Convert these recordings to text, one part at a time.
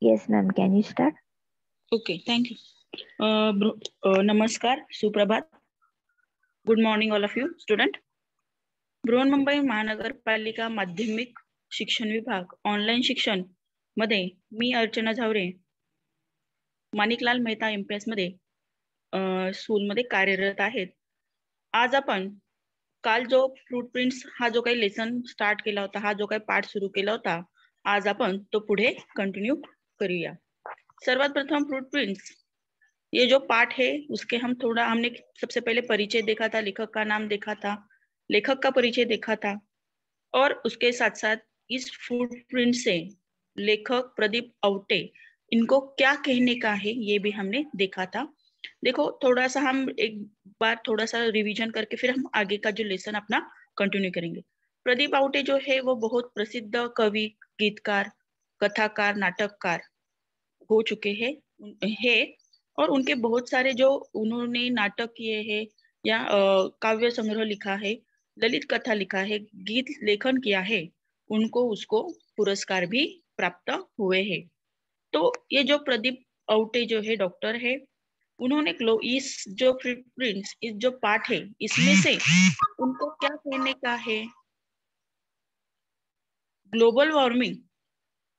Yes, ma'am. Can you start? Okay, thank you. Uh, bro, uh, namaskar, Suprabhat. Good morning, all of you, student. बृहन Mumbai महानगरपालिका माध्यमिक शिक्षण विभाग online शिक्षण मध्ये मी Archana Zaware Maniklal Mehta M P S मध्ये स्कूलमध्ये कार्यरत आहेत आज अपन काल जो फ्रूट प्रिंट्स हा जो लेसन स्टार्ट केला होता हा जो काही सुरू केला होता आज अपन तो पुढे कंटिन्यू करूया सर्वात प्रथम फ्रूट प्रिंट्स ये जो पाठ है उसके हम थोड़ा हमने सबसे पहले परिचय देखा था लेखक का नाम देखा था लेखक का परिचय देखा था और उसके साथ साथ इस फूड प्रिंट से लेखक प्रदीप अवटे इनको क्या कहने का है ये भी हमने देखा था देखो थोड़ा सा हम एक बार थोड़ा सा रिवीजन करके फिर हम आगे का जो लेसन अपना कंटिन्यू करेंगे प्रदीप आउटे जो है वो बहुत प्रसिद्ध कवि गीतकार कथाकार नाटककार हो चुके हैं है और उनके बहुत सारे जो उन्होंने नाटक किए हैं या काव्य संग्रह लिखा है ललित कथा लिखा है गीत लेखन किया है उनको उसको पुरस्कार भी प्राप्त हुए हैं तो ये जो प्रदीप औटे जो है डॉक्टर है उन्होंने इस जो प्रिंट इस जो पाठ है इसमें से उनको क्या कहने का है ग्लोबल वार्मिंग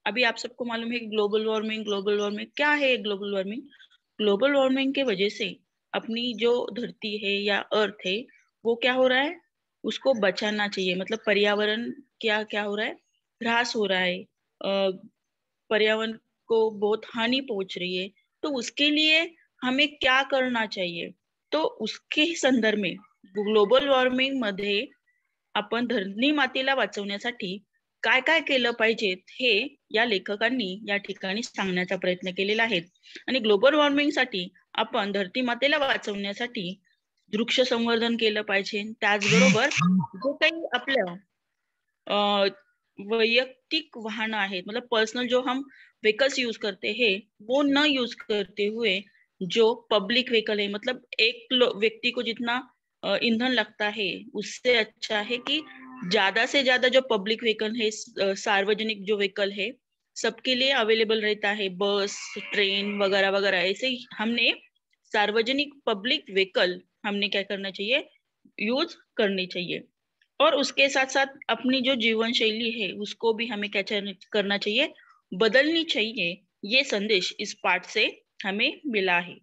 अभी आप सबको मालूम है ग्लोबल वार्मिंग ग्लोबल वार्मिंग क्या है ग्लोबल वार्मिंग ग्लोबल वार्मिंग के वजह से अपनी जो धरती है या अर्थ है वो क्या हो रहा है उसको बचाना चाहिए मतलब पर्यावरण क्या क्या हो रहा है ह्रास हो रहा है पर्यावरण को बहुत हानि पहुंच रही है तो उसके लिए हमें क्या करना चाहिए तो उसके संदर्भ में ग्लोबल वार्मिंग मध्य अपन धरनी मातेला वाचवण्यासाठी काय काय केलं पाहिजे हे या लेखकांनी या ठिकाणी सांगण्याचा प्रयत्न केलेला आहे आणि ग्लोबल वॉर्मिंगसाठी आपण धरती मातेला वाचवण्यासाठी वृक्ष संवर्धन केलं पाहिजे त्याचबरोबर जो काही आपल्या वैयक्तिक वाहन आहेत मतलब पर्सनल जो हम व्हीकल्स यूज करते हैं वो न यूज करते हुए जो पब्लिक व्हीकल है मतलब एक व्यक्ति को जितना ईंधन लगता है उससे अच्छा है कि ज्यादा से ज्यादा जो पब्लिक व्हीकल है सार्वजनिक जो व्हीकल है सबके लिए अवेलेबल रहता है बस ट्रेन वगैरह वगैरह ऐसे हमने सार्वजनिक पब्लिक व्हीकल हमने क्या करना चाहिए यूज करनी चाहिए और उसके साथ साथ अपनी जो जीवन शैली है उसको भी हमें क्या करना चाहिए बदलनी चाहिए ये संदेश इस पाठ से हमें मिला है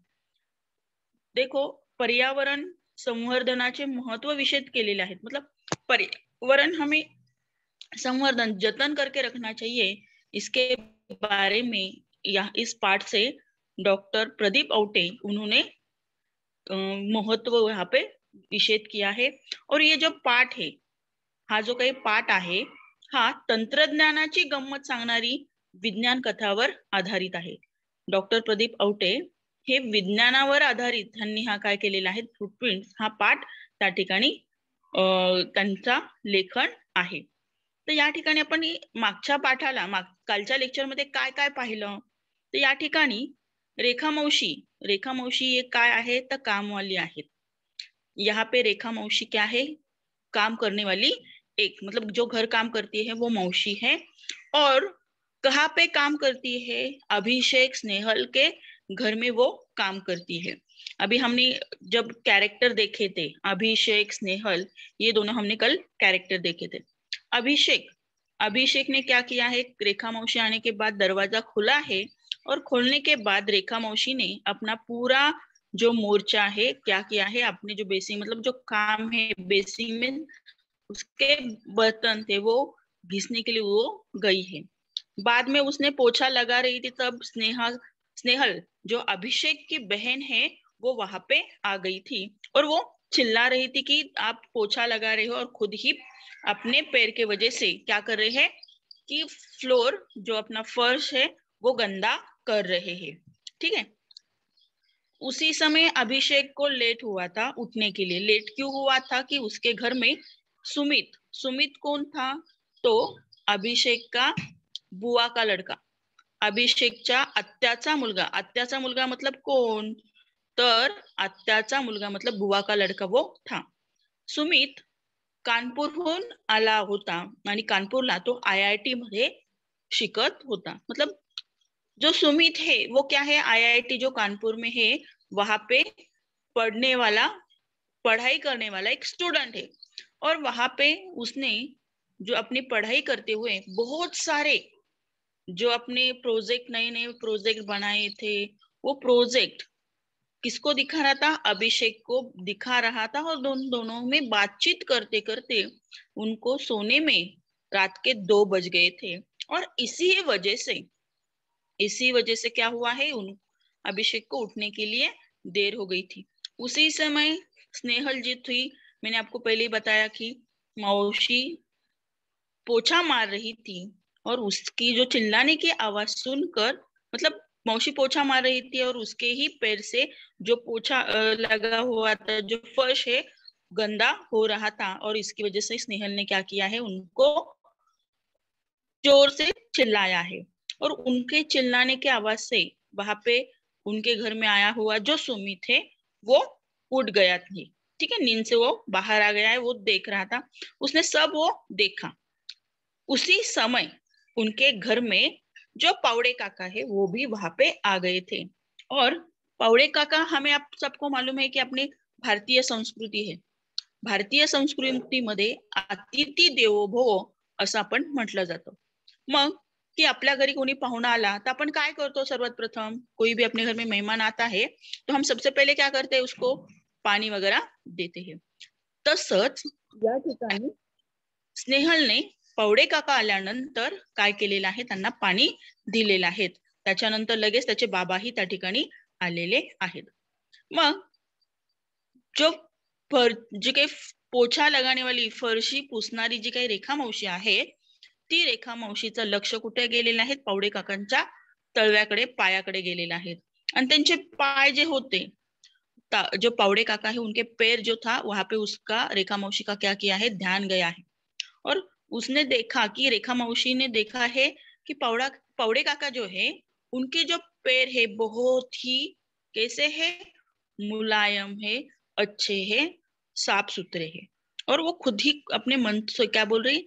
देखो पर्यावरण संवर्धनाचे महत्व विषद केलेले आहेत मतलब पर्यावरण हमें संवर्धन जतन करके रखना चाहिए इसके बारे में या इस पाठ से डॉक्टर प्रदीप औटे उन्होंने महत्व यहाँ पे निषेध किया है और ये जो पाठ है हा जो काही पाठ है हा तंत्रज्ञानाची गंमत सांगणारी विज्ञान कथावर आधारित आहे डॉक्टर प्रदीप औटे हे विज्ञानावर आधारित त्यांनी हा काय केलेला आहे फुटप्रिंट हा पाठ त्या ठिकाणी त्यांचा लेखन आहे तर या ठिकाणी आपण मागच्या पाठाला माग कालच्या लेक्चरमध्ये काय काय पाहिलं तर या ठिकाणी रेखामौशी रेखामौशी हे काय आहे तर कामवाली आहेत यहाँ पे रेखा मौशी क्या है काम करने वाली एक मतलब जो घर काम करती है वो मौसी है और कहा पे काम करती है अभिषेक स्नेहल के घर में वो काम करती है अभी हमने जब कैरेक्टर देखे थे अभिषेक स्नेहल ये दोनों हमने कल कैरेक्टर देखे थे अभिषेक अभिषेक ने क्या किया है रेखा मौसी आने के बाद दरवाजा खुला है और खोलने के बाद रेखा मौसी ने अपना पूरा जो मोर्चा है क्या किया है अपने जो बेसिंग मतलब जो काम है बेसिंग में उसके बर्तन थे वो घिसने के लिए वो गई है बाद में उसने पोछा लगा रही थी तब स्नेहा स्नेहल जो अभिषेक की बहन है वो वहां पे आ गई थी और वो चिल्ला रही थी कि आप पोछा लगा रहे हो और खुद ही अपने पैर के वजह से क्या कर रहे हैं कि फ्लोर जो अपना फर्श है वो गंदा कर रहे हैं ठीक है उसी समय अभिषेक को लेट हुआ था उठने के लिए लेट क्यों हुआ था कि उसके घर में सुमित सुमित कौन था तो अभिषेक का बुआ का लड़का अभिषेक आत्याचा मुलगा आत्याचा मुलगा मतलब कोण तर मुलगा मतलब बुआ का लडका वो था सुमित कानपुर आला होता कानपुर तो आई आई टी मध्य शिकत होता मतलब जो सुमित है वो क्या है आई आई टी जो कानपुर में है वहां पे पढ़ने वाला पढ़ाई करने वाला एक स्टूडेंट है और वहां पे उसने जो अपनी पढ़ाई करते हुए बहुत सारे जो अपने प्रोजेक्ट नए नए प्रोजेक्ट बनाए थे वो प्रोजेक्ट किसको दिखा रहा था अभिषेक को दिखा रहा था और दोनों दोनों में बातचीत करते करते उनको सोने में रात के दो बज गए थे और इसी वजह से इसी वजह से क्या हुआ है उन अभिषेक को उठने के लिए देर हो गई थी उसी समय स्नेहल जी थी मैंने आपको पहले ही बताया कि मौसी पोछा मार रही थी और उसकी जो चिल्लाने की आवाज सुनकर मतलब मौसी पोछा मार रही थी और उसके ही पैर से जो पोछा लगा हुआ था जो फर्श है गंदा हो रहा था और इसकी वजह से स्नेहल ने क्या किया है उनको जोर से चिल्लाया है और उनके चिल्लाने की आवाज से वहां पे उनके घर में आया हुआ जो सुमित थे वो उठ गया थी ठीक है नींद से वो बाहर आ गया है वो देख रहा था उसने सब वो देखा उसी समय उनके घर में जो पावड़े काका है वो भी वहां पे आ गए थे और पावड़े काका हमें आप सबको मालूम है कि अपनी भारतीय संस्कृति है भारतीय संस्कृति मध्य अतिथि देवो भव असं आपण म्हटलं मग कि आप घरी कोणी पाहुणा आला तो अपन का सर्वत प्रथम कोई भी अपने घर में मेहमान आता है तो हम सबसे पहले क्या करते हैं उसको पानी वगैरह देते हैं तसच या स्नेहल ने पवडे काका आल्यानंतर काय केलेलं आहे त्यांना पाणी दिलेलं आहे त्याच्यानंतर लगेच त्याचे बाबाही त्या ठिकाणी आलेले आहेत मग जो फर जी काही पोछा वाली फरशी पुसणारी जी काही रेखा आहे ती रेखा लक्ष कुठे गेलेलं आहे पावडे काकांच्या तळव्याकडे पायाकडे गेलेलं आहे आणि त्यांचे पाय जे होते जो पावड़े काका आहे उनके पैर जो था वहां पे उसका रेखा मौशी का क्या किया है ध्यान गया है और उसने देखा कि रेखा मौसी ने देखा है कि पौड़ा पौड़े काका जो है उनके जो पैर है बहुत ही कैसे है मुलायम है अच्छे है साफ सुथरे है और वो खुद ही अपने मन से क्या बोल रही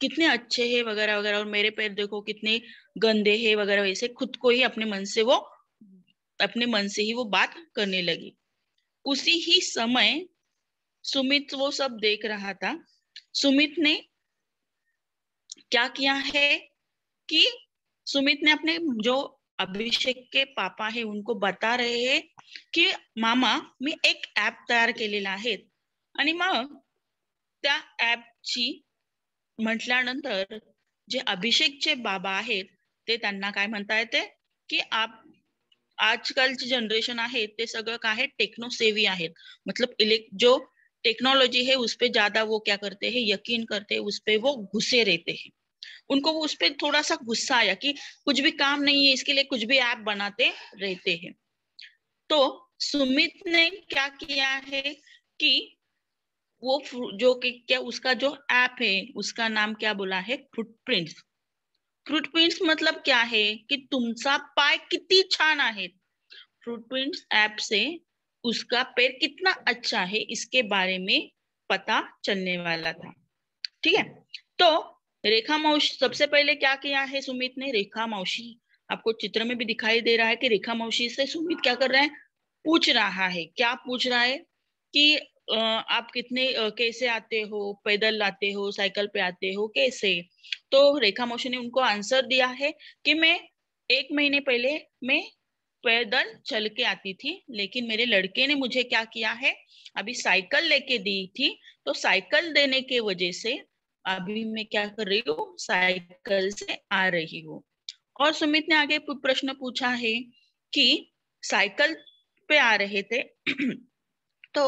कितने अच्छे है वगैरह वगैरह और मेरे पैर देखो कितने गंदे है वगैरह वैसे खुद को ही अपने मन से वो अपने मन से ही वो बात करने लगी उसी ही समय सुमित वो सब देख रहा था सुमित ने क्या किया है कि सुमित ने अपने जो अभिषेक के पापा है उनको बता रहे हैं कि मामा मैं एक ऐप तैयार के लिए मैप ची मंटर जे अभिषेक चे बाबा ते त्यांना काय म्हणता येते आप जनरेशन है ते सगळं टेक्नो टेक्नोसेवी है मतलब इलेक्ट जो टेक्नोलॉजी है उस पर ज्यादा वो क्या करते हैं यकीन करते हैं उस पर वो घुसे रहते हैं उनको वो उस पर थोड़ा सा गुस्सा आया कि कुछ भी काम नहीं है इसके लिए कुछ भी ऐप बनाते रहते हैं तो सुमित ने क्या किया है कि वो जो कि क्या उसका जो ऐप है उसका नाम क्या बोला है फुटप्रिंट फ्रूटप्रिंट्स मतलब क्या है कि तुमसा पाय कितनी छान आहे फ्रूटप्रिंट्स ऐप से उसका पैर कितना अच्छा है इसके बारे में पता चलने वाला था ठीक है तो रेखा मौसी सबसे पहले क्या किया है सुमित ने रेखा मौसी आपको चित्र में भी दिखाई दे रहा है कि रेखा मौसी से सुमित क्या कर रहे हैं पूछ रहा है क्या पूछ रहा है कि आप कितने कैसे आते हो पैदल आते हो साइकिल पे आते हो कैसे तो रेखा मौसी ने उनको आंसर दिया है कि मैं एक महीने पहले मैं पैदल चल के आती थी लेकिन मेरे लड़के ने मुझे क्या किया है अभी साइकिल लेके दी थी तो साइकिल देने के वजह से अभी मैं क्या कर रही हूँ साइकिल से आ रही हूँ और सुमित ने आगे प्रश्न पूछा है कि साइकिल पे आ रहे थे तो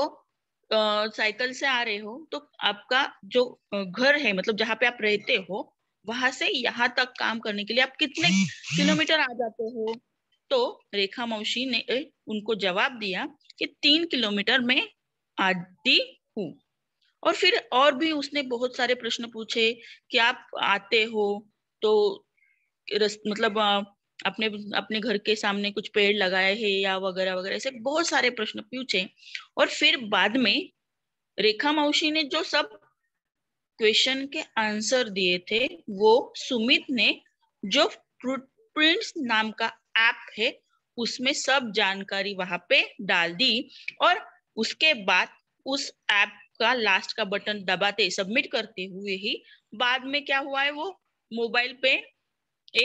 साइकिल से आ रहे हो तो आपका जो घर है मतलब जहाँ पे आप रहते हो वहां से यहाँ तक काम करने के लिए आप कितने किलोमीटर आ जाते हो तो रेखा मौसी ने उनको जवाब दिया कि तीन किलोमीटर में आती हूँ और फिर और भी उसने बहुत सारे प्रश्न पूछे कि आप आते हो तो रस, मतलब अपने अपने घर के सामने कुछ पेड़ लगाए हैं या वगैरह वगैरह ऐसे बहुत सारे प्रश्न पूछे और फिर बाद में रेखा मौसी ने जो सब क्वेश्चन के आंसर दिए थे वो सुमित ने जो फुटप्रिंट्स नाम का ऐप है उसमें सब जानकारी वहां पे डाल दी और उसके बाद उस ऐप का लास्ट का बटन दबाते सबमिट करते हुए ही बाद में क्या हुआ है वो मोबाइल पे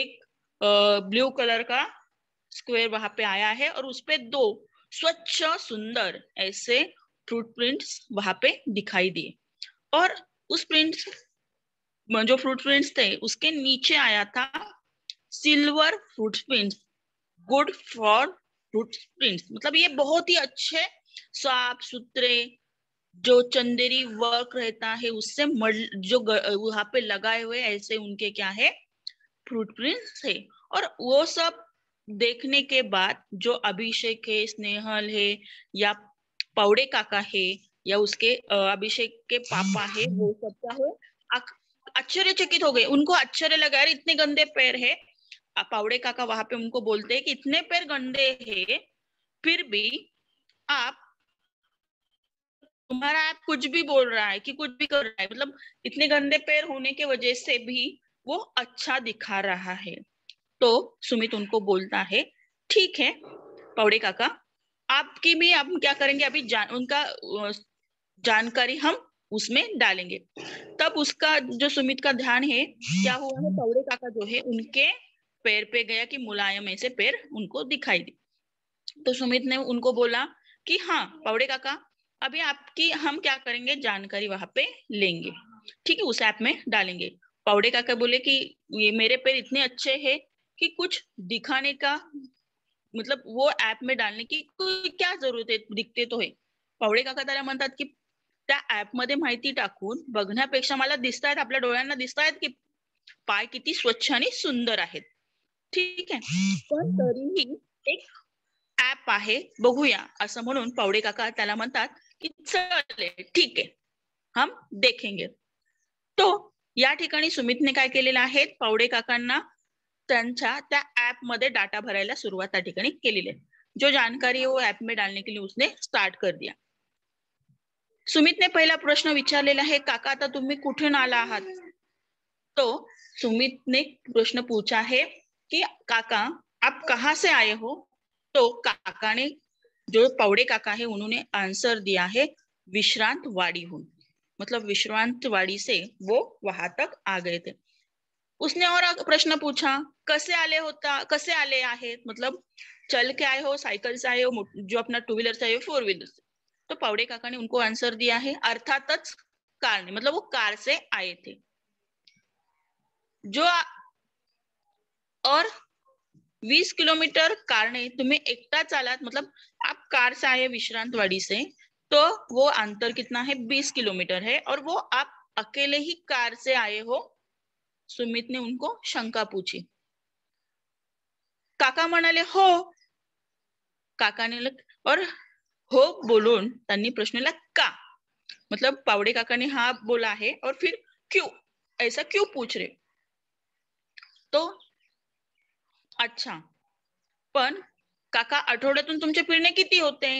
एक ब्लू कलर का स्क्वायर वहां पे आया है और उसपे दो स्वच्छ सुंदर ऐसे फ्रूट प्रिंट्स वहां पे दिखाई दिए और उस प्रिंट्स जो फ्रूट प्रिंट्स थे उसके नीचे आया था silver fruit prints good for root prints मतलब ये बहुत ही अच्छे साफ सुथरे जो चंदेरी वर्क रहता है उससे मल जो वहां पे लगाए हुए ऐसे उनके क्या है फ्रूट प्रिंट्स है और वो सब देखने के बाद जो अभिषेक है स्नेहल है या पौड़े काका है या उसके अभिषेक के पापा है वो सब क्या है आश्चर्यचकित हो गए उनको आश्चर्य लगा रहे इतने गंदे पैर है पावड़े काका वहां पे उनको बोलते हैं कि इतने पैर गंदे हैं फिर भी आप तुम्हारा आप कुछ भी बोल रहा है कि कुछ भी कर रहा है मतलब इतने गंदे पैर होने के वजह से भी वो अच्छा दिखा रहा है तो सुमित उनको बोलता है ठीक है पौड़े काका आपकी भी हम आप क्या करेंगे अभी जान, उनका जानकारी हम उसमें डालेंगे तब उसका जो सुमित का ध्यान है क्या हुआ है पौड़े काका जो है उनके पैर पे गया कि मुलायम ऐसे पैर उनको दिखाई दी तो सुमित ने उनको बोला कि हाँ पवड़े काका अभी आपकी हम क्या करेंगे जानकारी वहां पे लेंगे ठीक है उस ऐप में डालेंगे पावड़े काका बोले कि ये मेरे पैर इतने अच्छे हैं कि कुछ दिखाने का मतलब वो ऐप में डालने की क्या जरूरत है दिखते तो है पावडे काका त्याला म्हणतात की त्या ऍप मध्ये माहिती टाकून बघण्यापेक्षा मला अपने आपल्या डोळ्यांना दिसतायत की पाय किती स्वच्छ आणि सुंदर आहेत ठीक आहे पण तरीही एक ऍप आहे बघूया असं म्हणून पावडे काका त्याला म्हणतात की चालेल ठीक आहे हम देखेंगे तो या ठिकाणी सुमितने काय केलेलं आहे पावडे काकांना त्यांच्या त्या ऍप मध्ये डाटा भरायला सुरुवात त्या ठिकाणी केलेली आहे जो जानकारी वो ऍप में डालने के लिए उसने स्टार्ट कर दिया सुमितने पहिला प्रश्न विचारलेला आहे काका आता तुम्ही कुठून आला आहात तो सुमितने प्रश्न पूछा आहे कि काका आप कहाँ से आए हो तो काका ने जो पौड़े काका है उन्होंने आंसर दिया है विश्रांत वाड़ी हूं मतलब विश्रांत वाड़ी से वो वहां तक आ गए थे उसने और प्रश्न पूछा कसे आले होता कसे आले आए मतलब चल के आए हो साइकिल से आए हो जो अपना टू व्हीलर से आए हो फोर व्हीलर से तो पावड़े काका ने उनको आंसर दिया है अर्थात कार ने मतलब वो कार से आए थे जो और वीस किलोमीटर कारने तुम्हें एकटा चाला मतलब आप कार से आए विश्रांतवाड़ी से तो वो अंतर कितना है 20 किलोमीटर है और वो आप अकेले ही कार से आए हो सुमित ने उनको शंका पूछी काका मनाले हो काका लग, और हो बोलून तीन प्रश्न का मतलब पावड़े काका ने हा बोला है और फिर क्यों ऐसा क्यों पूछ रहे तो अच्छा पण काका आठवड्यातून तुमचे फिरणे किती होते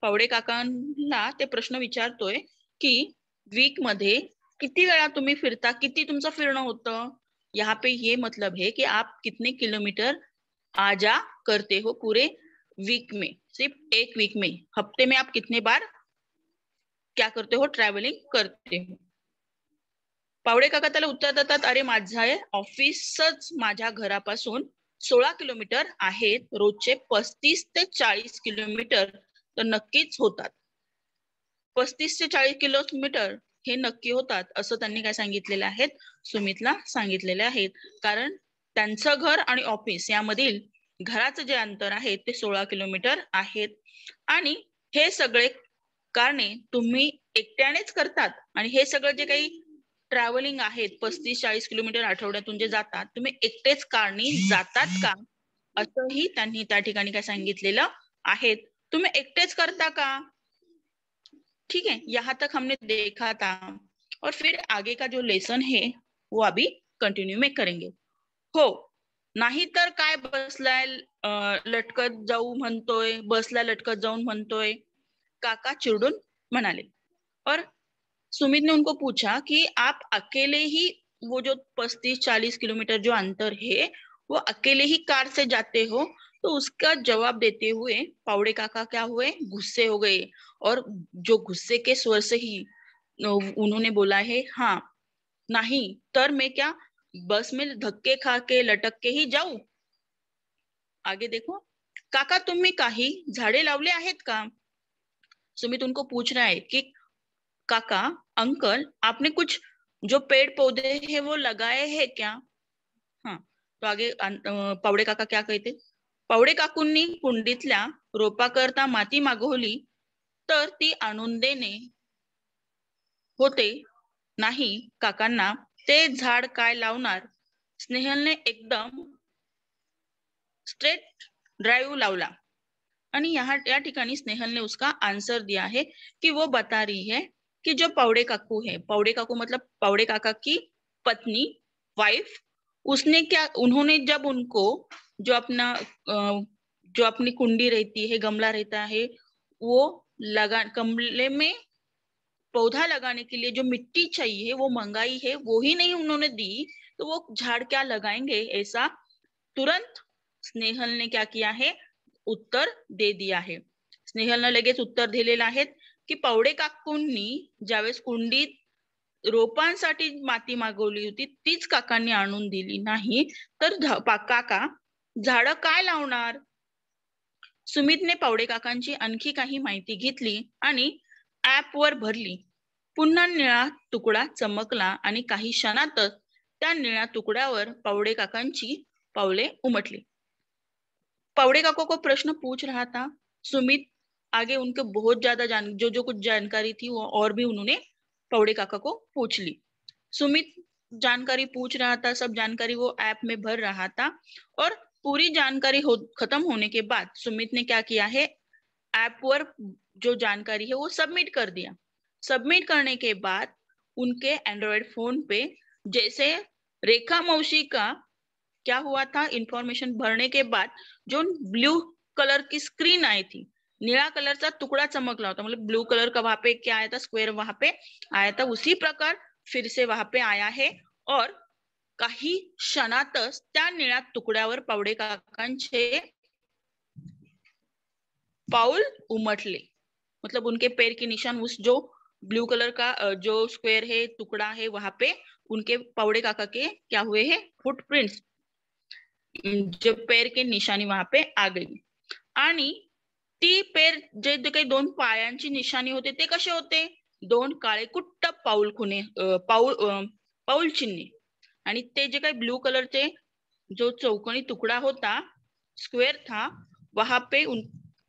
पावडे काकांना ते प्रश्न विचारतोय की वीक मध्ये किती वेळा तुम्ही फिरता किती तुमचं फिरणं होतं यहाँ पे ये मतलब है कि आप कितने किलोमीटर आ जा करते हो पूरे वीक में सिर्फ एक वीक में हफ्ते में आप कितने बार क्या करते हो ट्रैवलिंग करते हो पावडे काका त्याला उत्तर देतात अरे माझं आहे ऑफिसच माझ्या घरापासून सोळा किलोमीटर आहेत रोजचे पस्तीस ते चाळीस किलोमीटर तर नक्कीच होतात पस्तीस ते चाळीस किलोमीटर हे नक्की होतात असं त्यांनी काय सांगितलेलं आहेत सुमितला सांगितलेले आहेत कारण त्यांचं घर आणि ऑफिस यामधील घराचं जे अंतर आहे ते सोळा किलोमीटर आहेत आणि हे सगळे कारणे तुम्ही एकट्यानेच करतात आणि हे सगळं जे काही ट्रॅव्हलिंग आहेत पस्तीस चाळीस किलोमीटर आठवड्यातून जे जातात तुम्ही एकटेच कारणी जातात का असंही त्यांनी त्या ठिकाणी काय सांगितलेलं आहे तुम्ही एकटेच करता का ठीक आहे यहाँ तक हमने देखा था और फिर आगे का जो लेसन है वो अभी कंटिन्यू में करेंगे हो नाही तर काय बसलाय लटकत जाऊ म्हणतोय बसला लटकत जाऊन म्हणतोय काका चिरडून म्हणाले और सुमित ने उनको पूछा कि आप अकेले ही वो जो पस्तीस चालीस किलोमीटर जो अंतर है वो अकेले ही कार से जाते हो तो उसका जवाब देते हुए पावड़े काका क्या हुए गुस्से हो गए और जो गुस्से के स्वर से ही उन्होंने बोला है हाँ नहीं तर मैं क्या बस में धक्के खा के लटक के ही जाऊ आगे देखो काका तुम्ही काही झाडे लावले आहेत का सुमित उनको पूछ रहा है कि काका अंकल आपने कुछ जो पेड़ पौधे हैं वो लगाए हैं क्या हाँ तो आगे पावडे काका क्या कहते पावडे काकूंनी कुंडीतल्या करता माती मागवली तर ती आणून देणे होते नाही काकांना ते झाड काय लावणार स्नेहलने एकदम स्ट्रेट ड्राईव्ह लावला आणि या ठिकाणी स्नेहलने उसका आंसर दिया है कि वो बता रही है कि जो पौड़े काकू है पौड़े काकू मतलब पौड़े काका की पत्नी वाइफ उसने क्या उन्होंने जब उनको जो अपना जो अपनी कुंडी रहती है गमला रहता है वो लगा गमले में पौधा लगाने के लिए जो मिट्टी चाहिए वो मंगाई है वो ही नहीं उन्होंने दी तो वो झाड़ क्या लगाएंगे ऐसा तुरंत स्नेहल ने क्या किया है उत्तर दे दिया है स्नेहल ने लगे उत्तर लेला है की पावडे काकूंनी ज्यावेळेस कुंडीत रोपांसाठी माती मागवली होती तीच काकांनी आणून दिली नाही तर काका झाड काय लावणार सुमितने पावडे काकांची आणखी काही माहिती घेतली आणि ऍप वर भरली पुन्हा निळा तुकडा चमकला आणि काही क्षणातच त्या निळ्या तुकड्यावर पावडे काकांची पावले उमटली पावडे काको को प्रश्न पूछ रहा सुमित आगे उनके बहुत ज्यादा जान जो जो कुछ जानकारी थी वो और भी उन्होंने पौड़े काका को पूछ ली सुमित जानकारी पूछ रहा था सब जानकारी वो ऐप में भर रहा था और पूरी जानकारी हो, खत्म होने के बाद सुमित ने क्या किया है ऐप पर जो जानकारी है वो सबमिट कर दिया सबमिट करने के बाद उनके एंड्रॉयड फोन पे जैसे रेखा मौसी का क्या हुआ था इंफॉर्मेशन भरने के बाद जो ब्लू कलर की स्क्रीन आई थी नीला कलर का टुकड़ा चमक रहा होता मतलब ब्लू कलर का वहां पे क्या आया था स्क्वायर वहां पे आया था उसी प्रकार फिर से वहां पे आया है और काही क्षणातच त्या निळ्या तुकड्यावर पावडे काकांचे पाउल उमटले मतलब उनके पैर के निशान उस जो ब्लू कलर का जो स्क्वायर है टुकड़ा है वहां पे उनके पावड़े काका के क्या हुए हैं फुटप्रिंट्स जो पैर के निशानी वहां पे आ गई ती पेर जे काही दोन पायांची निशाणी होते ते कसे होते दोन काळे कुट्ट पाऊल खुने पाऊल पाऊल चिन्हे आणि ते जे काही ब्लू कलरचे जो चौकनी तुकडा होता स्क्वेर था वहां पे उन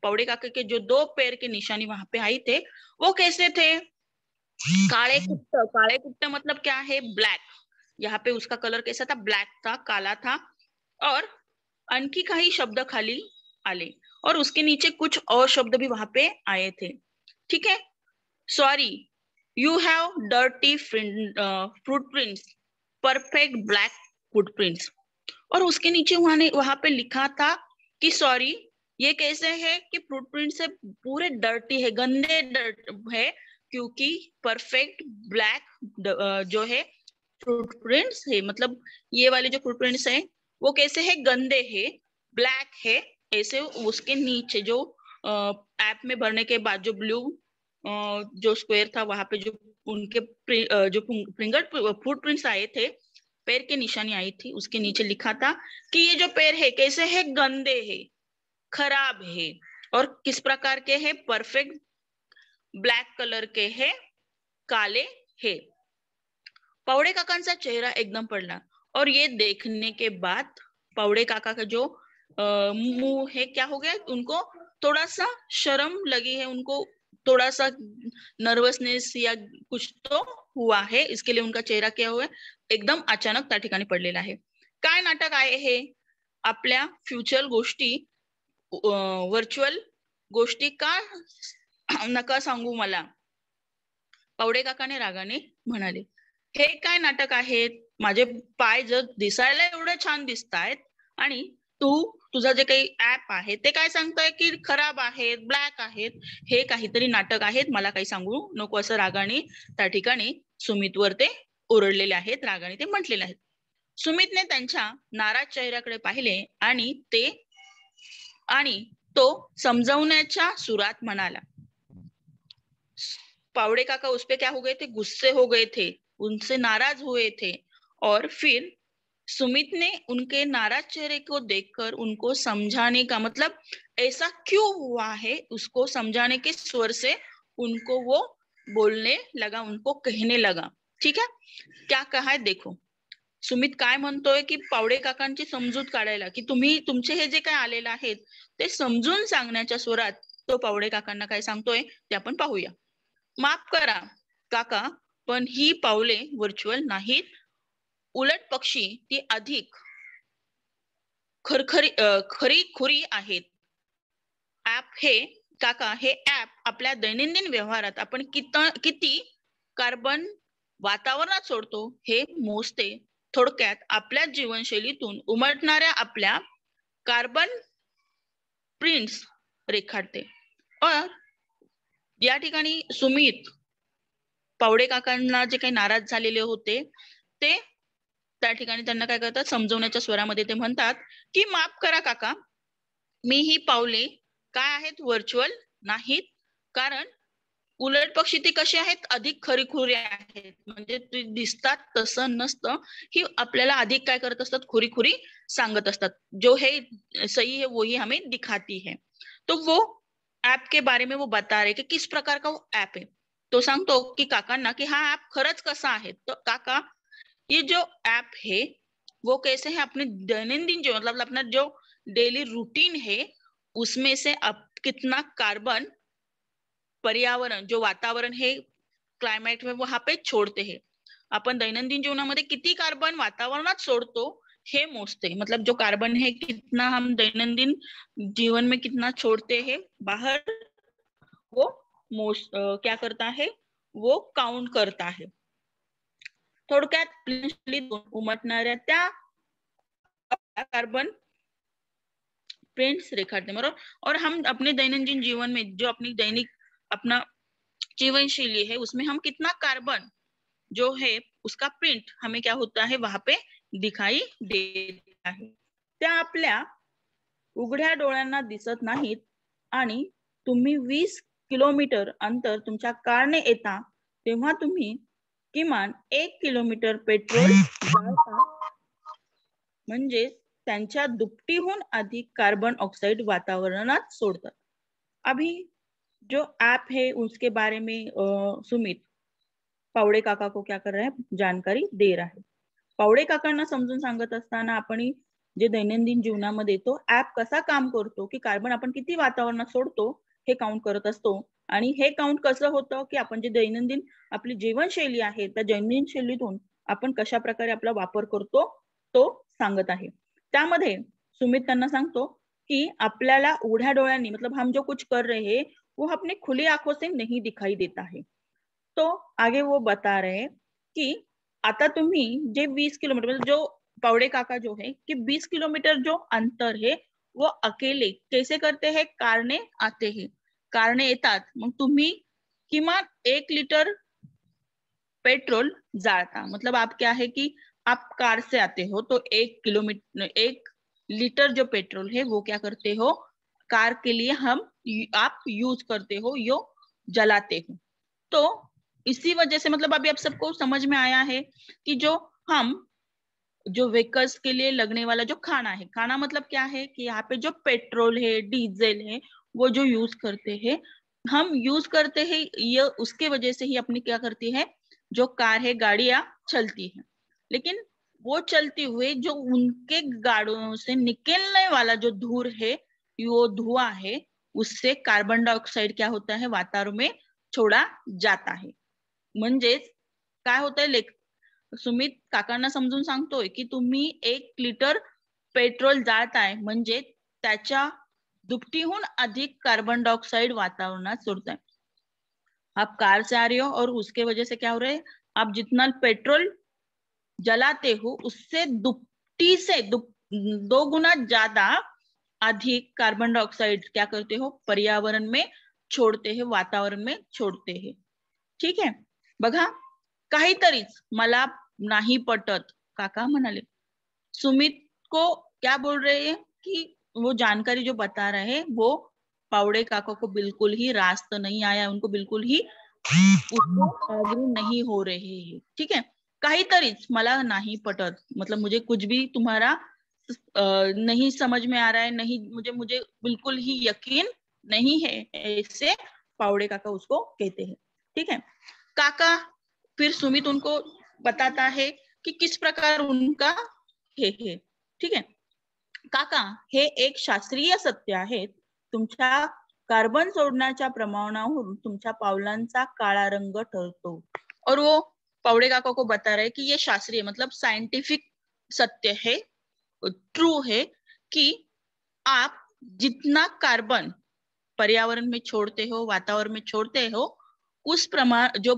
पौड़े काके के जो दो पैर के निशानी वहां पे आई थे वो कैसे थे काले कुट्ट काले कुत्ते मतलब क्या है ब्लैक यहाँ पे उसका कलर कैसा था ब्लैक था काला था और अनकी का ही शब्द खाली आले और उसके नीचे कुछ और शब्द भी वहां पे आए थे ठीक है sorry you have dirty footprints perfect black footprints और उसके नीचे वहां ने वहां पे लिखा था कि सॉरी ये कैसे है कि फुटप्रिंट से पूरे डर्टी है गंदे डर्ट है क्योंकि परफेक्ट ब्लैक uh, जो है फुटप्रिंट्स है मतलब ये वाले जो फुटप्रिंट्स हैं वो कैसे है गंदे है ब्लैक है ऐसे उसके नीचे जो ऐप में भरने के बाद जो ब्लू जो स्क्वायर था वहां पे जो उनके जो फिंगर फुट प्रिंट्स आए थे पैर के निशानी आई थी उसके नीचे लिखा था कि ये जो पैर है कैसे है गंदे है खराब है और किस प्रकार के है परफेक्ट ब्लैक कलर के है काले है पौड़े काका का चेहरा एकदम पड़ना और ये देखने के बाद पौड़े काका का जो मुंह है क्या हो गया उनको थोड़ा सा शर्म लगी है उनको थोड़ा सा नर्वसनेस या कुछ तो हुआ है इसके लिए उनका चेहरा क्या हुआ एकदम अचानक त्या ठिकाणी पडलेला आहे काय नाटक आहे हे आपल्या फ्युचर गोष्टी व्हर्च्युअल गोष्टी का नका सांगू मला पावडे काकाने रागाने म्हणाले हे काय नाटक आहेत माझे पाय जर दिसायला एवढे छान दिसत आहेत आणि तू तुझा जे काही ऍप आहे ते काय सांगताय की खराब आहेत ब्लॅक आहेत हे काहीतरी नाटक आहेत मला काही सांगू नको असं रागाने त्या ठिकाणी सुमितवर ते ओरडलेले आहेत रागाने ते म्हटलेले आहेत सुमितने त्यांच्या नाराज चेहऱ्याकडे पाहिले आणि ते आणि तो समजवण्याच्या सुरात म्हणाला पावडे काका उसपे क्या हो गए थे गुस्से हो गए थे उनसे नाराज हुए थे और फिर सुमित ने उनके नाराज चेहरे को देखकर उनको समझाने का मतलब ऐसा क्यों हुआ है उसको समझाने के स्वर से उनको वो बोलने लगा उनको कहने लगा ठीक है क्या कहा है देखो सुमित काय म्हणतोय की पावडे काकांची समजूत काढायला की तुम्ही तुमचे हे जे काय आलेले आहेत ते समजून सांगण्याच्या स्वरात तो पावडे काकांना काय सांगतोय ते आपण पाहूया माफ करा काका पण ही पावले व्हर्च्युअल नाहीत उलट पक्षी ती अधिक खरखरी खरी खुरी आहेत ऍप हे काका हे ऍप आपल्या दैनंदिन व्यवहारात आपण कित किती कार्बन वातावरणात सोडतो हे मोजते थोडक्यात आपल्या जीवनशैलीतून उमटणाऱ्या आपल्या कार्बन प्रिंट्स रेखाटते या ठिकाणी सुमित पावडे काकांना जे काही नाराज झालेले होते ते त्या ठिकाणी त्यांना काय करतात समजवण्याच्या स्वरामध्ये ते म्हणतात की माफ करा काका मी ही पावले काय आहेत व्हर्च्युअल नाहीत कारण उलट पक्षी ती कशी आहेत अधिक खरीखुरी आहेत म्हणजे ती दिसतात तसं नसतं ही आपल्याला अधिक काय करत असतात खुरीखुरी सांगत असतात जो हे सही है वो ही हमें दिखाती है तो वो ऍप के बारे में वो बता रहे की किस प्रकार का वो ऍप आहे तो सांगतो की काकांना की हा ऍप खरंच कसा आहे तर काका ये जो ऐप है वो कैसे है अपने दैनंदिन जो मतलब अपना जो डेली रूटीन है उसमें से अब कितना कार्बन पर्यावरण जो वातावरण है क्लाइमेट में वहां पे छोडते हैं अपन दैनंदिन जीवनामध्ये मध्य कार्बन वातावरण सोडतो हे मोजते मतलब जो कार्बन है कितना हम दैनंदिन जीवन में कितना छोड़ते हैं बाहर वो मोस क्या करता है वो काउंट करता है थोडक्यात उमटणाऱ्या त्या कार्बन पेंट्स रेखाटते बरोबर और हम अपने दैनंदिन जीवन में जो अपनी दैनिक अपना जीवन शैली है उसमें हम कितना कार्बन जो है उसका प्रिंट हमें क्या होता है वहां पे दिखाई देत आहे त्या आपल्या उघड्या दिसत नाहीत आणि वीस किलोमीटर अंतर तुम्हारा कार ने तेव्हा तुम्ही किमान एक किलोमीटर पेट्रोल म्हणजे त्यांच्या दुपटीहून अधिक कार्बन ऑक्साइड वातावरणात सोडतात अभी जो ऍप है उसके बारे में सुमित पावडे काका को क्या कर रहे जानकारी दे रहा है पावडे काकांना समजून सांगत असताना आपण जे दैनंदिन जीवनामध्ये तो ऍप कसा काम करतो की कार्बन आपण किती वातावरणात सोडतो हे काउंट करत असतो आणि हे काउंट कसं होतं की आपण जे दैनंदिन आपली जीवनशैली आहे त्या दैनंदिन शैलीतून आपण कशा प्रकारे आपला वापर करतो तो सांगत आहे त्यामध्ये सुमित त्यांना सांगतो की आपल्याला उघड्या डोळ्यांनी मतलब हम जो कुछ कर रहे वो अपने खुली आंखों से नहीं दिखाई देता है तो आगे वो बता रहे की आता तुम्ही जे वीस किलोमीटर जो पावड़े काका जो है कि वीस किलोमीटर जो अंतर है वो अकेले कैसे करते हैं कारने आते हैं कारण येतात मग तुम्ही एक लीटर पेट्रोल जाता मतलब आप क्या है कि आप कार से आते हो तो एक किलोमीटर एक लीटर जो पेट्रोल है वो क्या करते हो कार के लिए हम आप यूज करते हो यो जलाते हो तो इसी वजह से मतलब अभी आप सबको समझ में आया है कि जो हम जो व्हीकल्स के लिए लगने वाला जो खाना है खाना मतलब क्या है कि यहाँ पे जो पेट्रोल है डीजल है वो जो यूज करते हैं हम यूज करते हैं ये उसके वजह से ही अपनी क्या करती है जो कार है गाड़िया चलती है लेकिन वो चलते हुए जो उनके गाड़ियों से निकलने वाला जो धूर है वो धुआं है उससे कार्बन डाइऑक्साइड क्या होता है वातावरण में छोड़ा जाता है म्हणजेच होता है लेख सुमित काकांना समजून सांगतोय की तुम्ही एक लिटर पेट्रोल जाळताय म्हणजे त्याच्या दुपटी हूं अधिक कार्बन डाइऑक्साइड वातावरण सोड़ते हैं आप कार से आ रहे हो और उसके वजह से क्या हो रहा है आप जितना पेट्रोल जलाते हो उससे दुपटी से दुप, दो गुना ज्यादा अधिक कार्बन डाइऑक्साइड क्या करते हो पर्यावरण में छोडते हैं वातावरण में छोडते हैं ठीक है बघा तरी मला नहीं पटत काका म्हणाले सुमित को क्या बोल रहे हैं कि वो जानकारी जो बता रहे वो पावड़े काका को बिल्कुल ही रास्त तो नहीं आया उनको बिल्कुल ही उसको नहीं हो रहे है ठीक है कहीं काहीतरीच मला नहीं पटत मतलब मुझे कुछ भी तुम्हारा नहीं समझ में आ रहा है नहीं मुझे मुझे बिल्कुल ही यकीन नहीं है इससे पावड़े काका उसको कहते हैं ठीक है काका फिर सुमित उनको बताता है कि किस प्रकार उनका है ठीक है काका हे एक शास्त्रीय सत्य है तुमच्या कार्बन सोडण्याच्या प्रमाणाहून तुमच्या पावलांचा काळा रंग ठरतो और वो पावड़े काका को बता रहे कि ये शास्त्रीय मतलब साइंटिफिक सत्य है ट्रू है कि आप जितना कार्बन पर्यावरण में छोड़ते हो वातावरण में छोड़ते हो उस प्रमाण जो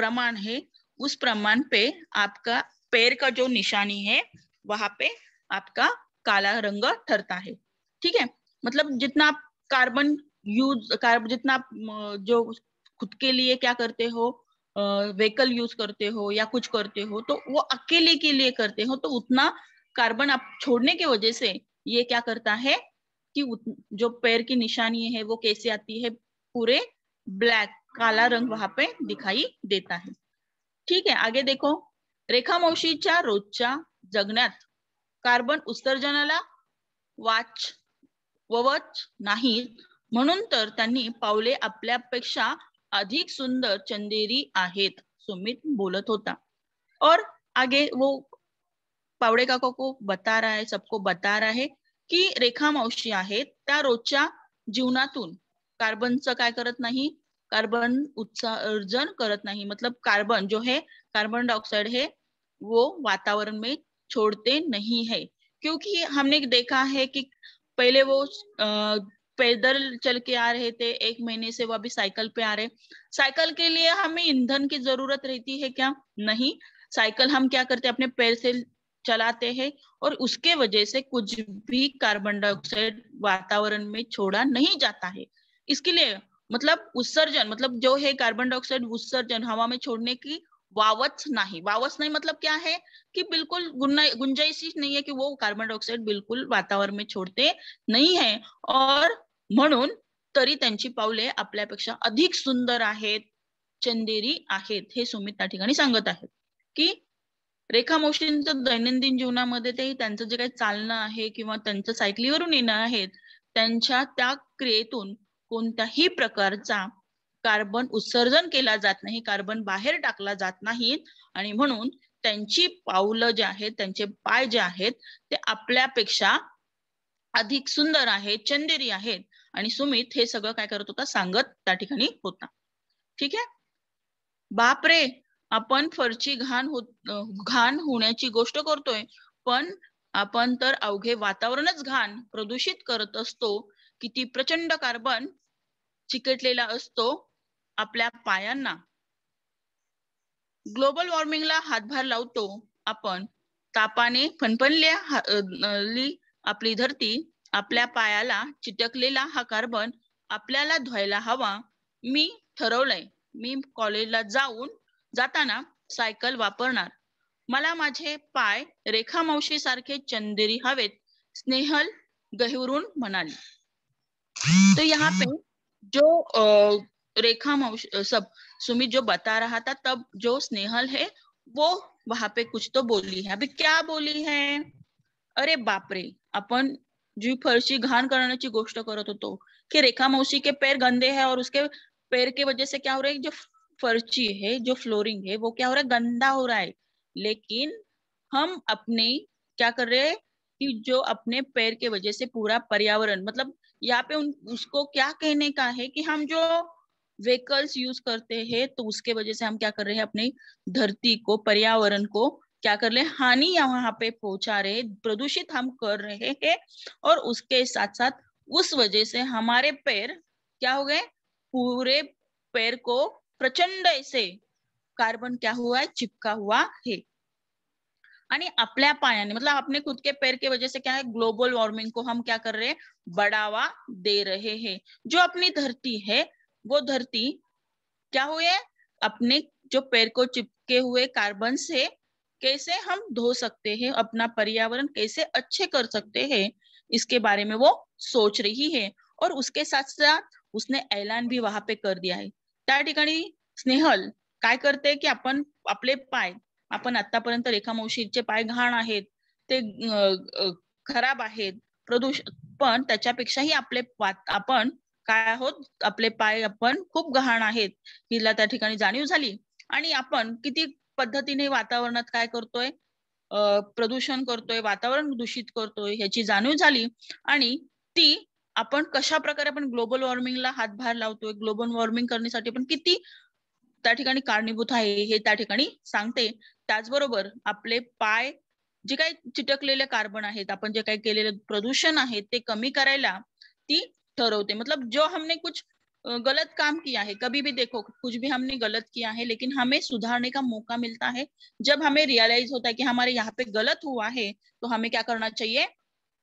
प्रमाण है उस प्रमाण पे आपका पैर का जो निशानी है वहां पे आपका काला रंग ठरता है ठीक है मतलब जितना आप कार्बन यूज कार्बन जितना आप जो खुद के लिए क्या करते हो व्हीकल यूज करते हो या कुछ करते हो तो वो अकेले के लिए करते हो तो उतना कार्बन आप छोड़ने की वजह से ये क्या करता है कि जो पैर की निशानी है वो कैसे आती है पूरे ब्लैक काला रंग वहां पे दिखाई देता है ठीक है आगे देखो रेखा मौसी रोजा जगण्यात कार्बन उत्सर्जनाला वाच ववच नाहीत म्हणून त्यांनी पावले आपल्यापेक्षा अधिक सुंदर चंदेरी आहेत सुमित बोलत होता और आगे वो पावडे काका को बता रहा है सबको बता रहा है कि रेखा मावशी आहेत त्या रोजच्या जीवनातून कार्बनचं काय करत नाही कार्बन उत्सर्जन करत नाही मतलब कार्बन जो है कार्बन डाइऑक्साइड है वो वातावरण में छोड़ते नहीं है क्योंकि हमने देखा है कि पहले वो पैदल चल के आ रहे थे एक महीने से वो अभी साइकिल पे आ रहे साइकिल के लिए हमें ईंधन की जरूरत रहती है क्या नहीं साइकिल हम क्या करते अपने पैर से चलाते हैं और उसके वजह से कुछ भी कार्बन डाइऑक्साइड वातावरण में छोड़ा नहीं जाता है इसके लिए मतलब उत्सर्जन मतलब जो है कार्बन डाइऑक्साइड उत्सर्जन हवा में छोड़ने की वावच नाही वावच नाही मतलब क्या है कि बिल्कुल गुंजाइश नाही आहे की व वो कार्बन डायऑक्साईड बिलकुल वातावरण में छोड़ते नाही आहे और म्हणून तरी त्यांची पावले आपल्यापेक्षा अधिक सुंदर आहेत चंदेरी आहेत हे सुमित त्या ठिकाणी सांगत आहेत की रेखा मोशींचं दैनंदिन जीवनामध्ये ते त्यांचं जे काही चालणं आहे किंवा त्यांचं सायकलीवरून येणं आहेत त्यांच्या त्या क्रियेतून कोणत्याही प्रकारचा कार्बन उत्सर्जन केला जात नाही कार्बन बाहेर टाकला जात नाही आणि म्हणून त्यांची पावलं जे आहेत त्यांचे पाय जे आहेत ते आपल्यापेक्षा अधिक सुंदर आहेत चंदेरी आहेत आणि सुमित हे सगळं काय करत होता सांगत त्या ठिकाणी होता ठीक आहे बापरे आपण फरची घाण होत घाण होण्याची गोष्ट करतोय पण आपण तर अवघे वातावरणच घाण प्रदूषित करत असतो किती प्रचंड कार्बन चिकटलेला असतो आपल्या पायांना ग्लोबल वॉर्मिंगला हातभार लावतो आपण तापाने फणफणली आपली धरती आपल्या पायाला चिटकलेला हा कार्बन आपल्याला धुवायला हवा मी ठरवलंय मी कॉलेजला जाऊन जाताना सायकल वापरणार मला माझे पाय रेखा मावशी सारखे चंदेरी हवेत स्नेहल गहिवरून म्हणाली तो यहाँ पे जो रेखा सब सुमित जो बता रहा था तब जो स्नेहल है वो वहां पे कुछ तो बोली है अभी क्या बोली है अरे बापरे अपन जी फरशी घाण करण्याची गोष्ट करत होतो तो। कि रेखा मौसी के पैर गंदे हैं और उसके पैर के वजह से क्या हो रहा है जो फर्ची है जो फ्लोरिंग है वो क्या हो रहा है गंदा हो रहा है लेकिन हम अपने क्या कर रहे हैं कि जो अपने पैर के वजह से पूरा पर्यावरण मतलब यहाँ पे उन उसको क्या कहने का है कि हम जो व्हीकल्स यूज करते हैं तो उसके वजह से हम क्या कर रहे हैं अपनी धरती को पर्यावरण को क्या कर ले हानि वहां पे पहुंचा रहे प्रदूषित हम कर रहे हैं और उसके साथ साथ उस वजह से हमारे पैर क्या हो गए पूरे पैर को प्रचंड ऐसे कार्बन क्या हुआ है चिपका हुआ है अपने आपल्या पायाने मतलब अपने खुद के पैर के वजह से क्या है ग्लोबल वार्मिंग को हम क्या कर रहे हैं बढ़ावा दे रहे हैं जो अपनी धरती है वो धरती क्या हुए अपने जो पेड़ को चिपके हुए कार्बन से कैसे हम धो सकते हैं अपना पर्यावरण कैसे अच्छे कर सकते हैं इसके बारे में वो सोच रही है और उसके साथ साथ उसने ऐलान भी वहां पे कर दिया है स्नेहल काय करते कि अपन अपने पाय अपन आतापर्यत रेखा मावशीचे पाय घाण है ते अं, अं, खराब है प्रदूषण पेक्षा ही अपने अपन काय आहोत आपले पाय आपण खूप गहाण आहेत तिला त्या ठिकाणी जाणीव झाली आणि आपण किती पद्धतीने वातावरणात काय करतोय प्रदूषण करतोय वातावरण दूषित करतोय ह्याची जाणीव झाली आणि ती आपण कशा प्रकारे आपण ग्लोबल वॉर्मिंगला हातभार लावतोय ग्लोबल वॉर्मिंग करण्यासाठी आपण किती त्या ठिकाणी कारणीभूत आहे हे त्या ठिकाणी सांगते त्याचबरोबर आपले पाय जे काही चिटकलेले कार्बन आहेत आपण जे काही केलेले प्रदूषण आहे ते कमी करायला ती ठहरवते मतलब जो हमने कुछ गलत काम किया है कभी भी देखो कुछ भी हमने गलत किया है लेकिन हमें सुधारने का मौका मिलता है जब हमें रियलाइज होता है कि हमारे यहाँ पे गलत हुआ है तो हमें क्या करना चाहिए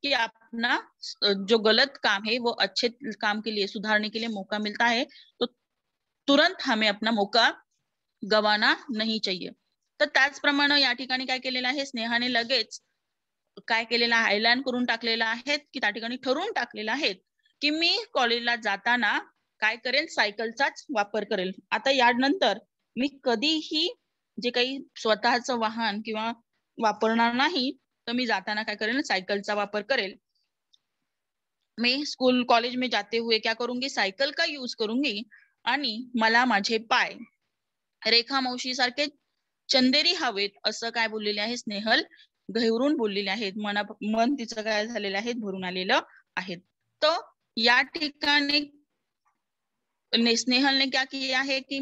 कि अपना जो गलत काम है वो अच्छे काम के लिए सुधारने के लिए मौका मिलता है तो तुरंत हमें अपना मौका गवाना नहीं चाहिए तो प्रमाण या ठिकाणी काय केलेलं आहे स्नेहाने लगेच काय केलेलं ऐलान करून टाकलेलं आहेत की त्या ठिकाणी ठरवून आहेत की मी कॉलेजला जाताना काय करेल सायकलचाच वापर करेल आता यानंतर मी कधीही जे काही स्वतःच वाहन किंवा वापरणार नाही तर मी जाताना काय करेल सायकलचा वापर करेल मी स्कूल कॉलेज मी जाते हुए क्या करूंगी सायकल का यूज करूंगी आणि मला माझे पाय रेखा मावशी सारखे चंदेरी हवेत असं काय बोललेले आहे स्नेहल घेवरून बोललेले आहेत मना मन तिचं काय झालेलं आहे भरून आलेलं आहे तर या ठिकाने स्नेहल ने क्या किया है कि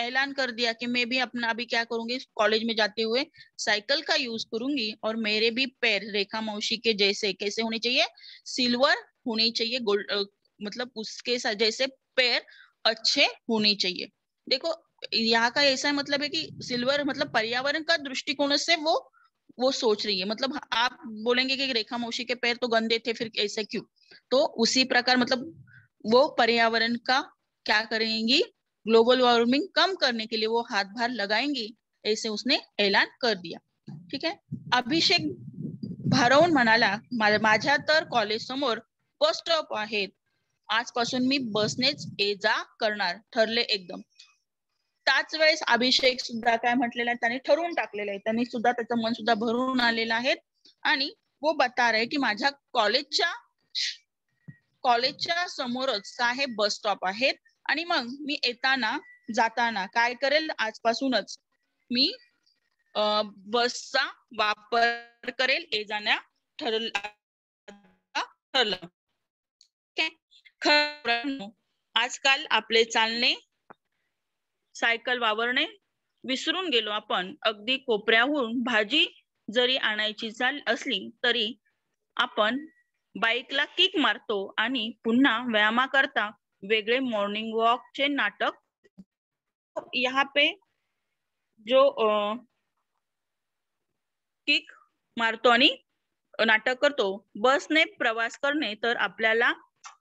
ऐलान कर दिया कि मैं भी अपना अभी क्या करूंगी कॉलेज में जाते हुए साइकिल का यूज करूंगी और मेरे भी पैर रेखा मौसी के जैसे कैसे होने चाहिए सिल्वर होने चाहिए गोल्ड मतलब उसके जैसे पैर अच्छे होने चाहिए देखो यहाँ का ऐसा मतलब है कि सिल्वर मतलब पर्यावरण का दृष्टिकोण से वो वो सोच रही है मतलब आप बोलेंगे कि रेखा मौसी के पैर तो गंदे थे फिर ऐसे क्यों तो उसी प्रकार मतलब वो पर्यावरण का क्या करेंगी ग्लोबल वार्मिंग कम करने के लिए वो हाथ भार लगाएंगी ऐसे उसने ऐलान कर दिया ठीक है अभिषेक भारावून मनाला माझा तर कॉलेज समोर बस स्टॉप आहेत आजपासून मी बसनेच ये जा करणार ठरले एकदम त्याच वेळेस अभिषेक सुद्धा काय म्हटलेला आहे त्यांनी ठरवून टाकलेलं आहे त्यांनी सुद्धा त्याचं मन सुद्धा भरून आलेलं आहे आणि वो बता रहे की माझ्या कॉलेजच्या कॉलेजच्या समोरच साहेब बस स्टॉप आहेत आणि मग मी येताना जाताना काय करेल आजपासूनच मी बसचा वापर करेल ये जाण्या ठरलं आजकाल आपले चालणे सायकल वावरणे विसरून गेलो आपण अगदी कोपऱ्याहून भाजी जरी आणायची असली तरी आपण बाईकला किक मारतो आणि पुन्हा व्यायामा करता वेगळे मॉर्निंग वॉक चे नाटक या पे जो किक मारतो आणि नाटक करतो बसने प्रवास करणे तर आपल्याला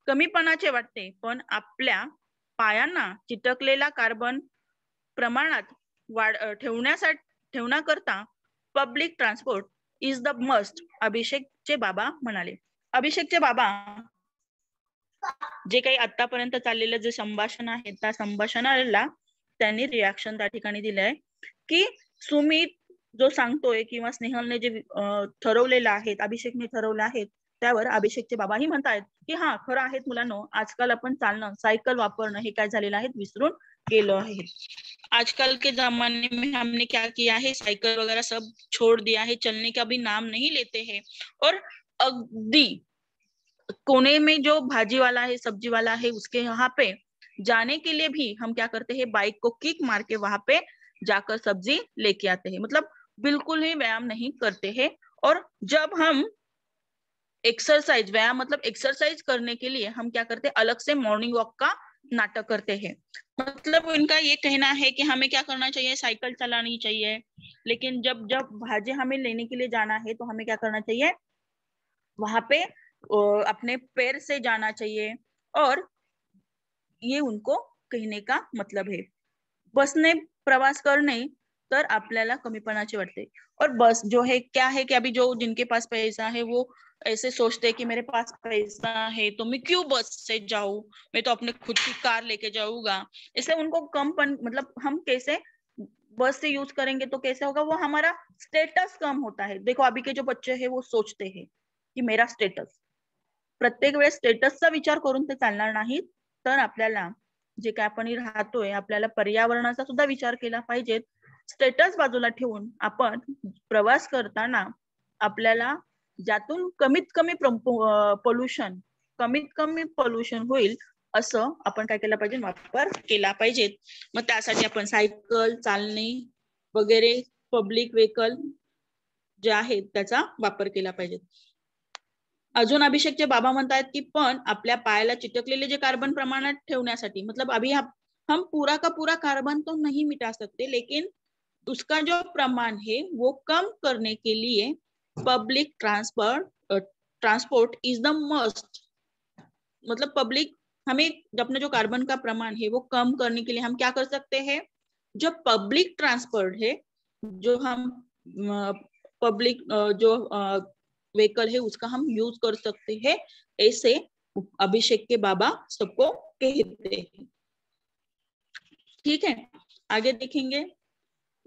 कमीपणाचे वाटते पण आपल्या पायांना चिटकलेला कार्बन प्रमाणात वाढ ठेवण्यासाठी ठेवण्याकरता public transport is the must अभिषेकचे बाबा म्हणाले अभिषेकचे बाबा जे काही आतापर्यंत चाललेलं जे संभाषण आहे त्या संभाषणाला त्यांनी रिॲक्शन त्या ठिकाणी दिलंय की सुमित जो सांगतोय किंवा स्नेहलने जे ठरवलेलं आहे अभिषेकने ठरवलं आहे त्यावर अभिषेकचे बाबा ही म्हणतायत की हा खरं आहेत मुलांना आजकाल आपण चालणं सायकल वापरणं हे काय झालेलं आहे विसरून गेलो आजकल के जमाने में हमने क्या किया है साइकिल वगैरह सब छोड़ दिया है चलने का भी नाम नहीं लेते हैं और अगदी कोने में जो भाजी वाला है सब्जी वाला है उसके यहाँ पे जाने के लिए भी हम क्या करते हैं बाइक को किक मार के वहां पे जाकर सब्जी लेके आते हैं मतलब बिल्कुल ही व्यायाम नहीं करते हैं और जब हम एक्सरसाइज व्यायाम मतलब एक्सरसाइज करने के लिए हम क्या करते हैं अलग से मॉर्निंग वॉक का नाटक करते हैं मतलब इनका ये कहना है कि हमें क्या करना चाहिए साइकिल चलानी चाहिए लेकिन जब जब भाजे हमें लेने के लिए जाना है तो हमें क्या करना चाहिए वहां पे अपने पैर से जाना चाहिए और ये उनको कहने का मतलब है बस ने प्रवास करणे तर अपने कमीपना चाहते और बस जो है क्या है कि अभी जो जिनके पास पैसा है वो ऐसे सोचते हैं कि मेरे पास पैसा है तो मैं क्यों बस से जाऊं मैं तो अपने खुद की कार लेके जाऊंगा इसलिए उनको कम पन, मतलब हम कैसे बस से यूज करेंगे तो कैसे होगा वो हमारा स्टेटस कम होता है देखो अभी के जो बच्चे हैं वो सोचते हैं कि मेरा स्टेटस प्रत्येक वे स्टेटस का विचार करून ते चालणार नाहीत तर आपल्याला जे काय आपण राहतोय आपल्याला पर्यावरणाचा सुद्धा विचार केला पाहिजे स्टेटस बाजूला ठेवून आपण प्रवास करताना आपल्याला ज्यातून कमीत कमी पोल्युशन कमीत कमी पोल्युशन होईल असं आपण काय केलं पाहिजे वापर केला पाहिजे मग त्यासाठी आपण सायकल चालणे वगैरे पब्लिक व्हेकल जे आहेत त्याचा वापर केला पाहिजे अजून अभिषेकचे बाबा म्हणतात की पण आपल्या पायाला चिटकलेले जे कार्बन प्रमाणात ठेवण्यासाठी मतलब अभी हम पूरा का पूरा कार्बन तो नहीं मिटा सकते लेकिन उसका जो प्रमाण है वो कम करने के लिए public transfer transport is the must मतलब पब्लिक हमें अपना जो कार्बन का प्रमाण है वो कम करने के लिए हम क्या कर सकते हैं जो पब्लिक ट्रांसपोर्ट है जो हम पब्लिक जो व्हीकल है उसका हम यूज कर सकते हैं ऐसे अभिषेक के बाबा सबको कहते हैं ठीक है आगे देखेंगे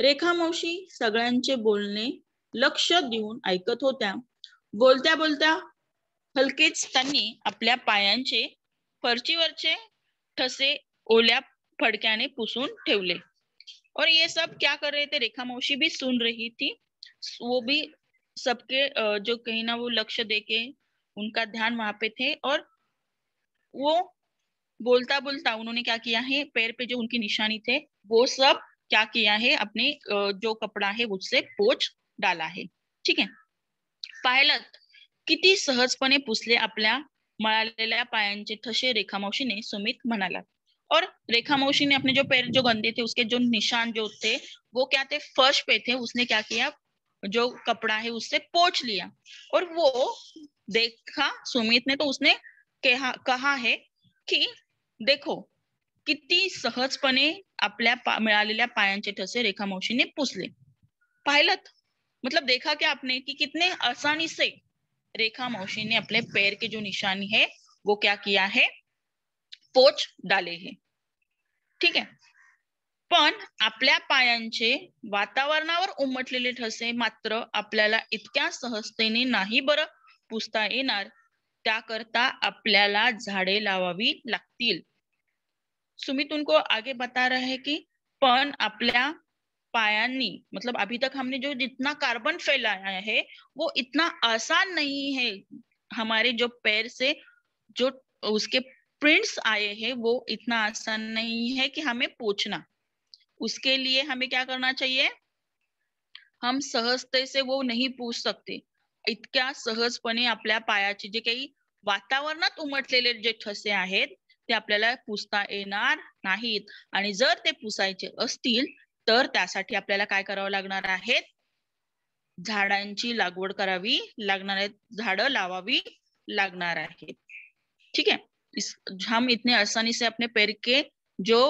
रेखा मौसी सगड़े बोलने लक्ष देऊन ऐकत होत्या बोलत्या बोलत्या हलकेच त्यांनी आपल्या पायांचे फरचीवरचे ठसे ओल्या फडक्याने पुसून ठेवले और ये सब क्या कर रहे थे रेखा मौसी भी सुन रही थी वो भी सबके जो कहीं ना वो लक्ष्य देके उनका ध्यान वहां पे थे और वो बोलता बोलता उन्होंने क्या किया है पैर पे जो उनकी निशानी थे वो सब क्या किया है अपने जो कपड़ा है उससे पोछ डाला है ठीक है पायलत किती सहजपने पुसले अपने मिला पायांचे रेखा रेखा ने सुमित मनाला और रेखा मौसी ने अपने जो पैर जो गंदे थे उसके जो निशान जो थे वो क्या थे फर्श पे थे उसने क्या किया जो कपड़ा है उससे पोछ लिया और वो देखा सुमित ने तो उसने कहा कहा है कि देखो कितनी सहजपने अपने मिळालेल्या ठसे रेखा मौसी ने पुसले पायलत मतलब देखा क्या आपने कि कितने आसानी से रेखा मौसी ने अपने पैर के जो निशानी है वो क्या किया है पोच डाले है ठीक आहे पण आपल्या ठसे मात्र अपने इतक सहजते नहीं बर पुसता अपने त्याकरता आपल्याला लावावी लागतील सुमित उनको आगे बता रहे की पण आपल्या पाया नहीं मतलब अभी तक हमने जो जितना कार्बन फैलाया है वो इतना आसान नहीं है हमारे जो पैर से जो उसके प्रिंट्स आए हैं वो इतना आसान नहीं है कि हमें पूछना उसके लिए हमें क्या करना चाहिए हम सहजते से वो नहीं पूछ सकते इतक्या सहजपने अपने पायाचे जे कहीं वातावरण उमटले जे ठसे हैं ते आपल्याला पुसता नहीं नाहीत आणि जर ते पुसायचे तर त्यासाठी आपल्याला काय करावं लागणार आहे झाडांची लागवड करावी लागणार आहे झाड लावावी लागणार आहे ठीक है इस हम इतने आसानी से अपने पैर के जो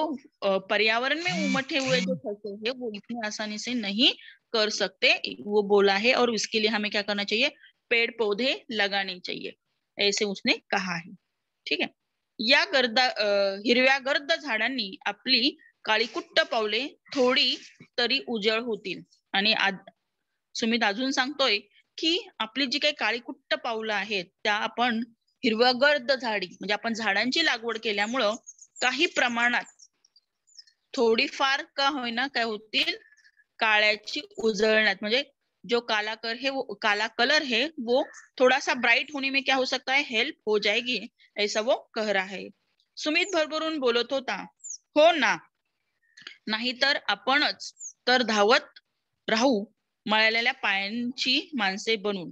पर्यावरण में उमटे हुए जो फसल है वो इतने आसानी से नहीं कर सकते वो बोला है और उसके लिए हमें क्या करना चाहिए पेड़ पौधे लगाने चाहिए ऐसे उसने कहा है ठीक है या गर्द हिरव्या गर्द झाडांनी आपली काळीकुट्ट पावले थोडी तरी उजळ होतील आणि सुमित अजून सांगतोय की आपली जी काही काळीकुट्ट पावलं आहेत त्या आपण हिरवगर्द झाडी म्हणजे आपण झाडांची लागवड केल्यामुळं काही प्रमाणात थोडीफार का होईना काय होतील काळ्याची उजळण्यात म्हणजे जो काला कर हे वो काला कलर हे वो थोडासा ब्राईट होणे में क्या हो सकता है हेल्प हो जाएगी ऐसा वो कह रहा है सुमित भरभरून बोलत होता हो ना नाहीतर आपणच तर धावत राहू मळालेल्या पायांची माणसे बनून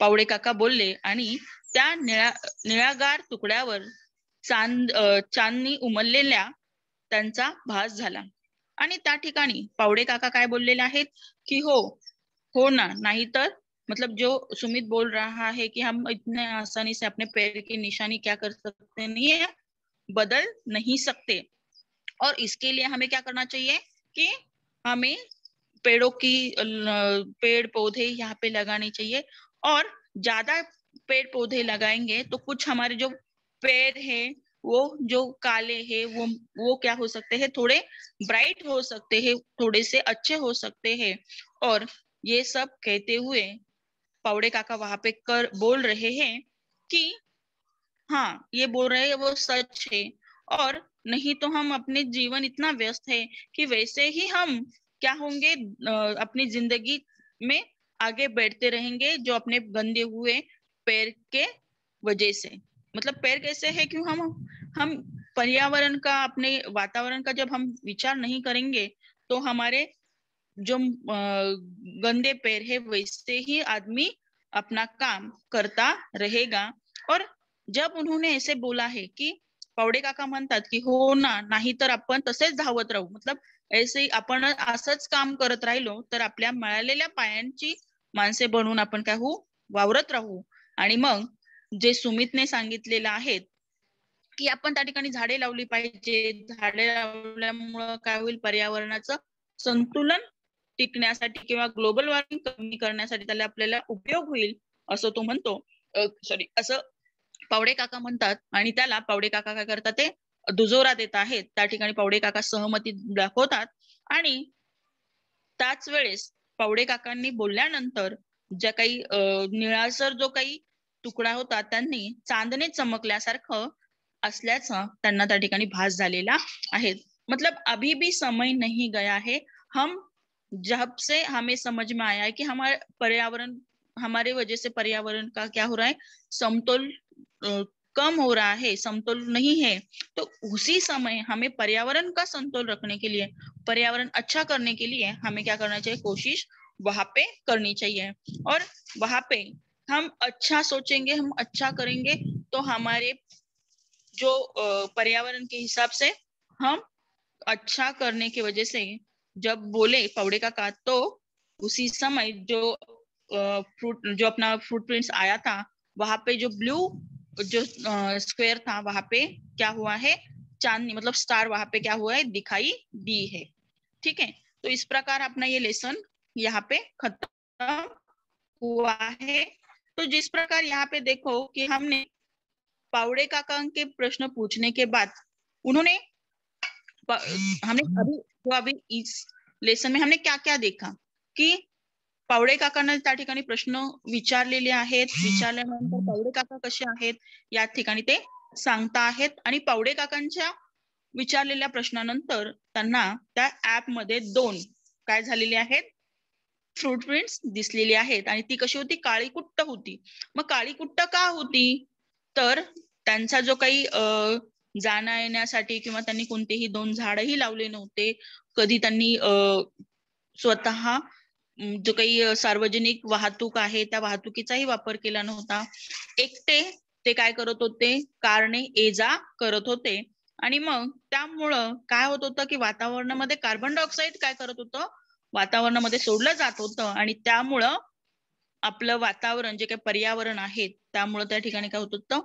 पावडे काका बोलले आणि त्या निळा निळागार तुकड्यावर चांद चांदनी उमललेल्या त्यांचा भास झाला आणि त्या ठिकाणी पावडे काका काय बोललेले आहेत की हो हो ना नाही तर मतलब जो सुमित बोल रहा है की हम इतने आसानी से अपने पैर की निशानी क्या कर सकते नहीं है बदल नहीं सकते और इसके लिए हमें क्या करना चाहिए कि हमें पेड़ों की पेड़ पौधे यहाँ पे लगाने चाहिए और ज्यादा पेड़ पौधे लगाएंगे तो कुछ हमारे जो पेड़ है वो जो काले है वो वो क्या हो सकते हैं थोड़े ब्राइट हो सकते हैं थोड़े से अच्छे हो सकते हैं और ये सब कहते हुए पावड़े काका वहां पे कर बोल रहे हैं कि हाँ ये बोल रहे हैं वो सच है और नहीं तो हम अपने जीवन इतना व्यस्त है कि वैसे ही हम क्या होंगे अपनी जिंदगी में आगे बैठते रहेंगे जो अपने गंदे हुए पैर के वजह से मतलब पैर कैसे है क्यों हम हम पर्यावरण का अपने वातावरण का जब हम विचार नहीं करेंगे तो हमारे जो गंदे पैर है वैसे ही आदमी अपना काम करता रहेगा और जब उन्होंने ऐसे बोला है कि पावडे काका म्हणतात की हो ना नाही तर आपण तसेच धावत राहू मतलब ऐसे आपण असंच काम करत राहिलो तर आपल्या मिळालेल्या पायांची माणसे बनवून आपण काय होऊ वावरत राहू आणि मग जे सुमितने सांगितलेलं आहेत की आपण त्या ठिकाणी झाडे लावली पाहिजे झाडे लावल्यामुळं काय होईल पर्यावरणाचं संतुलन टिकण्यासाठी किंवा ग्लोबल वॉर्मिंग कमी करण्यासाठी त्याला आपल्याला उपयोग होईल असं तो म्हणतो सॉरी असं पावडे काका म्हणतात आणि त्याला पावडे काका काय करतात ते दुजोरा देत आहेत त्या ठिकाणी पावडे काका सहमती दाखवतात आणि त्याच वेळेस पावडे काकांनी बोलल्यानंतर ज्या काही निळासर जो काही तुकडा होता त्यांनी चांदणे चमकल्यासारखं असल्याचं त्यांना त्या ठिकाणी भास झालेला आहे मतलब अभी भी समय नहीं गया है हम जब से हमें समझ में आया है कि हमारे पर्यावरण हमारे वजह से पर्यावरण का क्या हो रहा है समतोल कम हो रहा है समतोल नहीं है तो उसी समय हमें पर्यावरण का समतोल रखने के लिए पर्यावरण अच्छा करने के लिए हमें क्या करना चाहिए कोशिश वहां पे करनी चाहिए और वहां पे हम अच्छा सोचेंगे हम अच्छा करेंगे तो हमारे जो पर्यावरण के हिसाब से हम अच्छा करने की वजह से जब बोले पवड़े का का तो उसी समय जो फ्रूट जो अपना फ्रूट प्रिंट्स आया था वहां पे जो ब्लू जो स्क्वायर था वहां पे क्या हुआ है चांदनी मतलब स्टार वहां पे क्या हुआ है दिखाई दी है ठीक है तो इस प्रकार अपना ये लेसन यहाँ पे खत्म हुआ है तो जिस प्रकार यहाँ पे देखो कि हमने पावड़े काका के प्रश्न पूछने के बाद उन्होंने हमने अभी जो तो अभी इस लेसन में हमने क्या क्या देखा कि पावडे काकांना त्या ठिकाणी प्रश्न विचारलेले आहेत विचारल्यानंतर पावडे काका कसे आहेत या ठिकाणी ते सांगता आहेत आणि पावडे काकांच्या विचारलेल्या प्रश्नानंतर त्यांना त्या ऍप मध्ये दोन काय झालेले आहेत फ्रूट प्रिंट्स दिसलेली आहेत आणि ती कशी होती काळी कुट्ट होती मग काळी कुट्ट का होती तर त्यांचा जो काही जाण्या येण्यासाठी किंवा त्यांनी कोणतेही दोन झाडही लावले नव्हते कधी त्यांनी स्वतः जो काही सार्वजनिक वाहतूक आहे त्या वाहतुकीचाही वापर केला नव्हता एकटे ते काय करत होते कारणे ये जा करत होते आणि मग त्यामुळं काय होत होतं की वातावरणामध्ये कार्बन डायऑक्साईड काय करत होतं वातावरणामध्ये सोडलं जात होतं आणि त्यामुळं आपलं वातावरण जे काही पर्यावरण आहे त्यामुळं त्या ठिकाणी काय होत होतं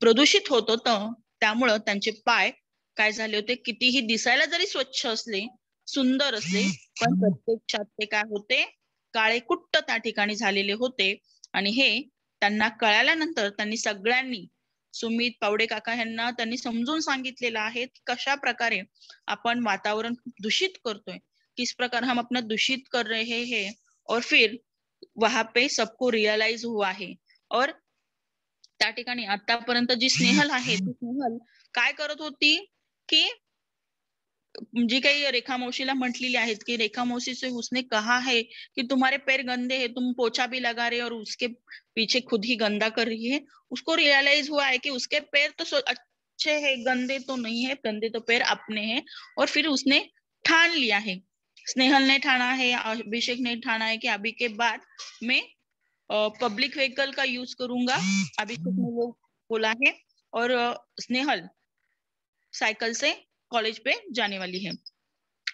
प्रदूषित होत होतं त्यामुळं त्यांचे पाय काय झाले होते कितीही दिसायला जरी स्वच्छ असले सुंदर असते पण प्रत्यक्षात ते काय होते काळे कुट्ट त्या ठिकाणी झालेले होते आणि हे त्यांना कळाल्यानंतर त्यांनी सगळ्यांनी सुमित पावडे काका यांना त्यांनी समजून सांगितलेलं आहे कशा प्रकारे आपण वातावरण दूषित करतोय किस प्रकार हम अपना दूषित कर रहे हैं और फिर वहां पे सबको रिअलाइज हुआ आहे और त्या ठिकाणी आतापर्यंत जी स्नेहल आहे ती स्नेहल काय करत होती की जी काही रेखा मोशीला म्हटलेली आहेत की रेखा मौसी से उसने कहा है कि तुम्हारे पैर गंदे हैं तुम पोछा भी लगा रहे और उसके पीछे खुद ही गंदा कर रही है उसको रियलाइज हुआ है कि उसके पैर तो अच्छे है गंदे तो नहीं है गंदे तो पैर अपने हैं और फिर उसने ठान लिया है स्नेहल ने ठाना है अभिषेक ने ठाना है कि अभी के बाद मैं पब्लिक व्हीकल का यूज करूंगा अभिषेक ने वो बोला है और स्नेहल साइकिल से कॉलेज पे जाने वाली है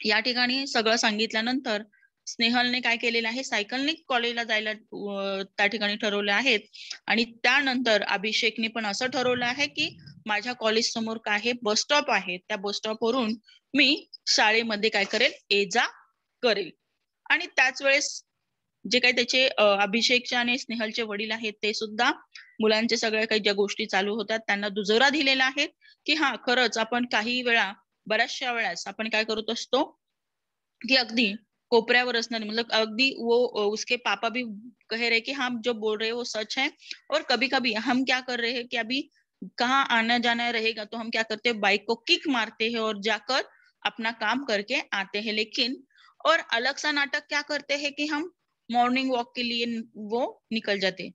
या ठिकाणी सगळं सांगितल्यानंतर स्नेहलने काय केलेलं आहे सायकलने कॉलेजला जायला त्या ठिकाणी ठरवले आहेत आणि त्यानंतर अभिषेकने पण असं ठरवलं आहे की माझ्या कॉलेज समोर काय बस स्टॉप आहे त्या बस स्टॉप वरून मी शाळेमध्ये काय करेल ये जा करेल आणि त्याच वेळेस जे काही त्याचे अभिषेकच्या आणि स्नेहलचे वडील आहेत ते सुद्धा मुलांचे सगळ्या काही ज्या गोष्टी चालू होतात त्यांना दुजोरा दिलेला आहे की हा खरंच आपण काही वेळा बऱ्याचशा वेळेस आपण काय करत असतो की अगदी कोपऱ्यावर असणारी मतलब अगदी वो उसके पापा भी कह रहे कि हम जो बोल रहे वो सच है और कभी कभी हम क्या कर रहे हैं कि अभी कहाँ आना जाना रहेगा तो हम क्या करते हैं बाइक को किक मारते हैं और जाकर अपना काम करके आते हैं लेकिन और अलग सा नाटक क्या करते हैं कि हम मॉर्निंग वॉक के लिए वो निकल जाते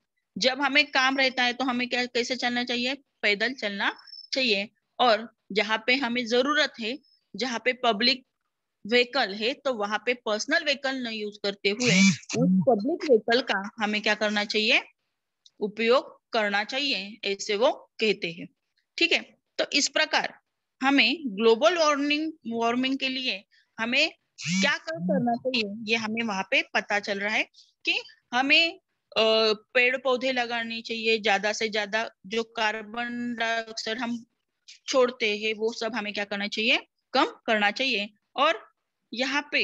जब हमें काम रहता है तो हमें क्या कैसे चलना चाहिए पैदल चलना चाहिए और जहाँ पे हमें जरूरत है जहाँ पे पब्लिक व्हीकल है तो वहां पे पर्सनल व्हीकल न यूज करते हुए उस पब्लिक व्हीकल का हमें क्या करना चाहिए उपयोग करना चाहिए ऐसे वो कहते हैं ठीक है तो इस प्रकार हमें ग्लोबल वार्मिंग वार्मिंग के लिए हमें क्या करना चाहिए ये हमें वहां पे पता चल रहा है कि हमें पेड़ पौधे लगाने चाहिए ज्यादा से ज्यादा जो कार्बन डाइऑक्साइड हम छोड़ते हैं वो सब हमें क्या करना चाहिए कम करना चाहिए और यहाँ पे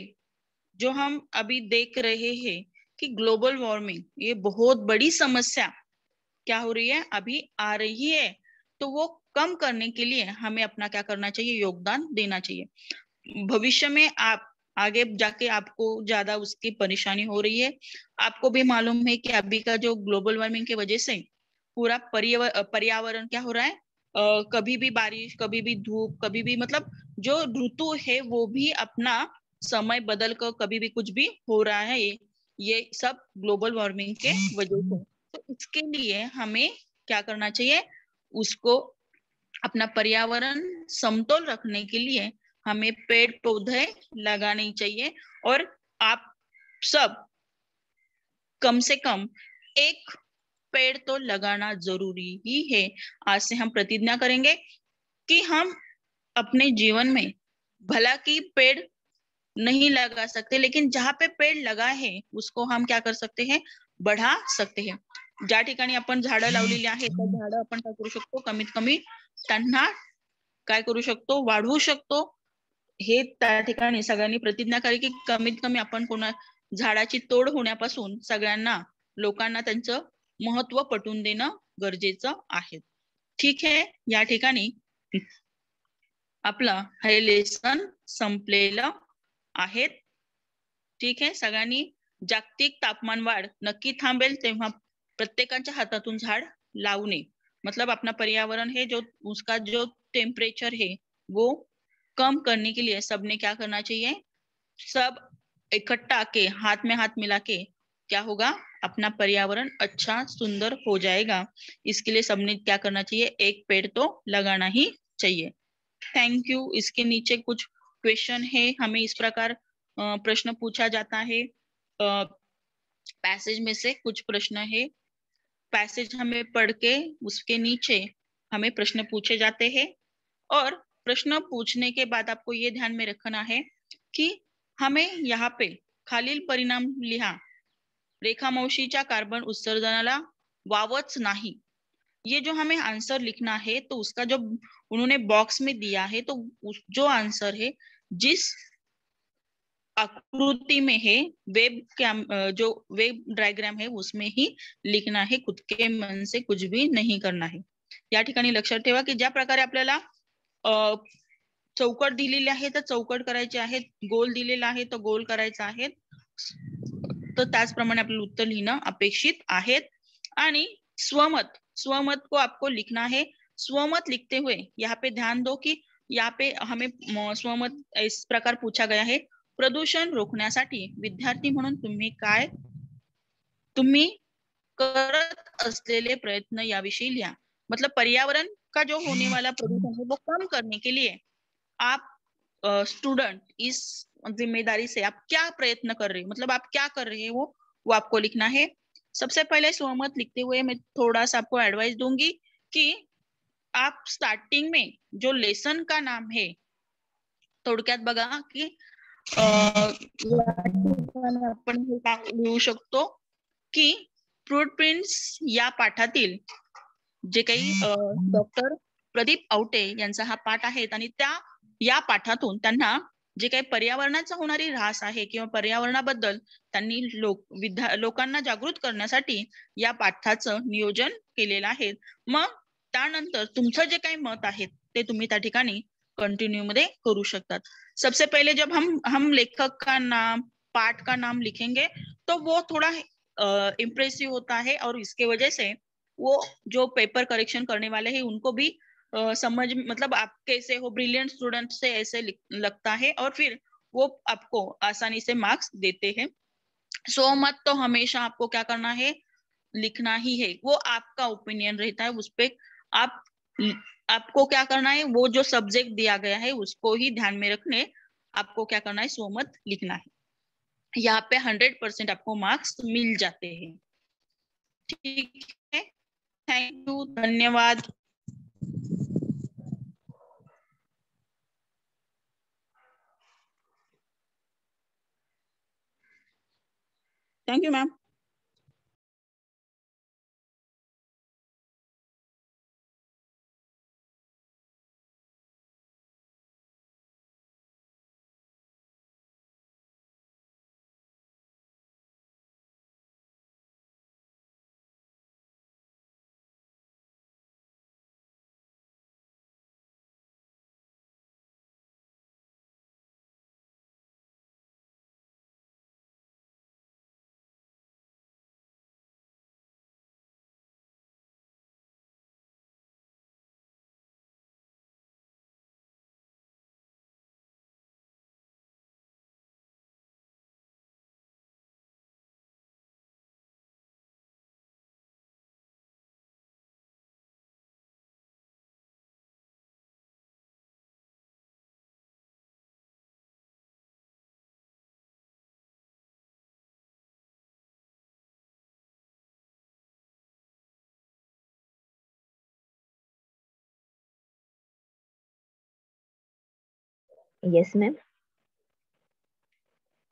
जो हम अभी देख रहे हैं कि ग्लोबल वार्मिंग ये बहुत बड़ी समस्या क्या हो रही है अभी आ रही है तो वो कम करने के लिए हमें अपना क्या करना चाहिए योगदान देना चाहिए भविष्य में आप आगे जाके आपको ज्यादा उसकी परेशानी हो रही है आपको भी मालूम है कि अभी का जो ग्लोबल वार्मिंग की वजह से पूरा पर्यावरण क्या हो रहा है कभी भी बारिश कभी भी धूप कभी भी मतलब जो ऋतु है वो भी अपना समय बदल कर कभी भी कुछ भी हो रहा है ये ये सब ग्लोबल वार्मिंग के वजह से तो इसके लिए हमें क्या करना चाहिए उसको अपना पर्यावरण समतोल रखने के लिए हमें पेड़ पौधे लगाने चाहिए और आप सब कम से कम एक पेड़ तो लगाना जरूरी ही है आज से हम प्रतिज्ञा करेंगे कि हम अपने जीवन में भला की पेड़ नहीं लगा सकते लेकिन जहाँ पे पेड़ लगा है उसको हम क्या कर सकते हैं बढ़ा सकते हैं ज्यादा अपन आपण झाडं लावलेली करू शको कमीत कमी करू शको वाढ़ू शको हे प्रतिज्ञा करें की कमीत कमी अपन कोणा तोड होने पास सगना महत्व पटवन देणं गरजे आहे ठीक है या ठिकाणी आपलं हे लेसन संपलेलं आहे ठीक है सगळ्यांनी जागतिक तापमान वाढ नक्की थांबेल तेव्हा प्रत्येकाच्या हातातून झाड लावणे मतलब अपना पर्यावरण है जो उसका जो टेम्परेचर है वो कम करने के लिए सबने क्या करना चाहिए सब इकट्ठा के हाथ में हाथ मिला के क्या होगा अपना पर्यावरण अच्छा सुंदर हो जाएगा इसके लिए सबने क्या करना चाहिए एक पेड़ तो लगाना ही चाहिए थैंक यू इसके नीचे कुछ क्वेश्चन है हमें इस प्रकार प्रश्न पूछा जाता है पैसेज में से कुछ प्रश्न है पैसेज हमें पढ़ के उसके नीचे हमें प्रश्न पूछे जाते हैं और प्रश्न पूछने के बाद आपको ये ध्यान में रखना है कि हमें यहाँ पे खालील परिणाम लिहा रेखामौशीच्या कार्बन उत्सर्जनाला वावच नहीं ये जो हमें आंसर लिखना है तो उसका जो उन्होंने बॉक्स में दिया है तो जो आंसर है जिस आकृति में है वेब कैम जो वेब डायग्राम है उसमें ही लिखना है खुद के मन से कुछ भी नहीं करना है या ठिकाणी लक्षात ठेवा की ज्या प्रकारे आपल्याला चौकट दिलेली है तर चौकट करायची गोल दिलेला है तो गोल कराए तो प्रमाण अपने उत्तर लिखना अपेक्षित है स्वमत स्वमत को आपको लिखना है स्वमत लिखते हुए यहाँ पे ध्यान दो कि यहाँ पे हमें स्वमत इस प्रकार पूछा गया है प्रदूषण रोखण्यासाठी विद्यार्थी म्हणून तुम्ही काय तुम्हें करत असलेले प्रयत्न याविषयी लिया मतलब पर्यावरण का जो होने वाला प्रदूषण है वो कम करने के लिए आप स्टूडेंट uh, इस जिम्मेदारी से आप क्या प्रयत्न कर रहे हो मतलब आप क्या कर रहे हैं वो वो आपको लिखना है सबसे पहले सोमत लिखते हुए मैं थोड़ा सा आपको एडवाइस दूंगी कि आप स्टार्टिंग में जो लेसन का नाम है थोडक्यात बघा कि आपण लिहू शकतो फ्रूट प्रिंट्स या पाठातील जे काही डॉक्टर प्रदीप आवटे यांचा हा पाठ है आणि त्या या पाठातून त्यांना जे काही पर्यावरणाचा होणारी ऱ्हास आहे किंवा पर्यावरणाबद्दल त्यांनी लोक विद्या लोकांना जागृत करण्यासाठी या पाठाचं नियोजन केलेलं आहे मग त्यानंतर तुमचं जे काही मत आहे ते तुम्ही त्या ठिकाणी कंटिन्यू मध्ये करू शकतात सबसे पहले जब हम हम लेखक का नाम पाठ का नाम लिखेंगे तो वो थोड़ा इम्प्रेसिव होता है और इसके वजह से वो जो पेपर करेक्शन करने वाले हैं उनको भी समझ मतलब आप कैसे हो ब्रिलियंट स्टूडेंट से ऐसे लगता है और फिर वो आपको आसानी से मार्क्स देते हैं सो so, मत तो हमेशा आपको क्या करना है लिखना ही है वो आपका ओपिनियन रहता है उस पर आप आपको क्या करना है वो जो सब्जेक्ट दिया गया है उसको ही ध्यान में रखने आपको क्या करना है सो मत लिखना है यहाँ पे हंड्रेड परसेंट आपको मार्क्स मिल जाते हैं ठीक है थैंक यू धन्यवाद Thank you, ma'am. Yes, ma'am.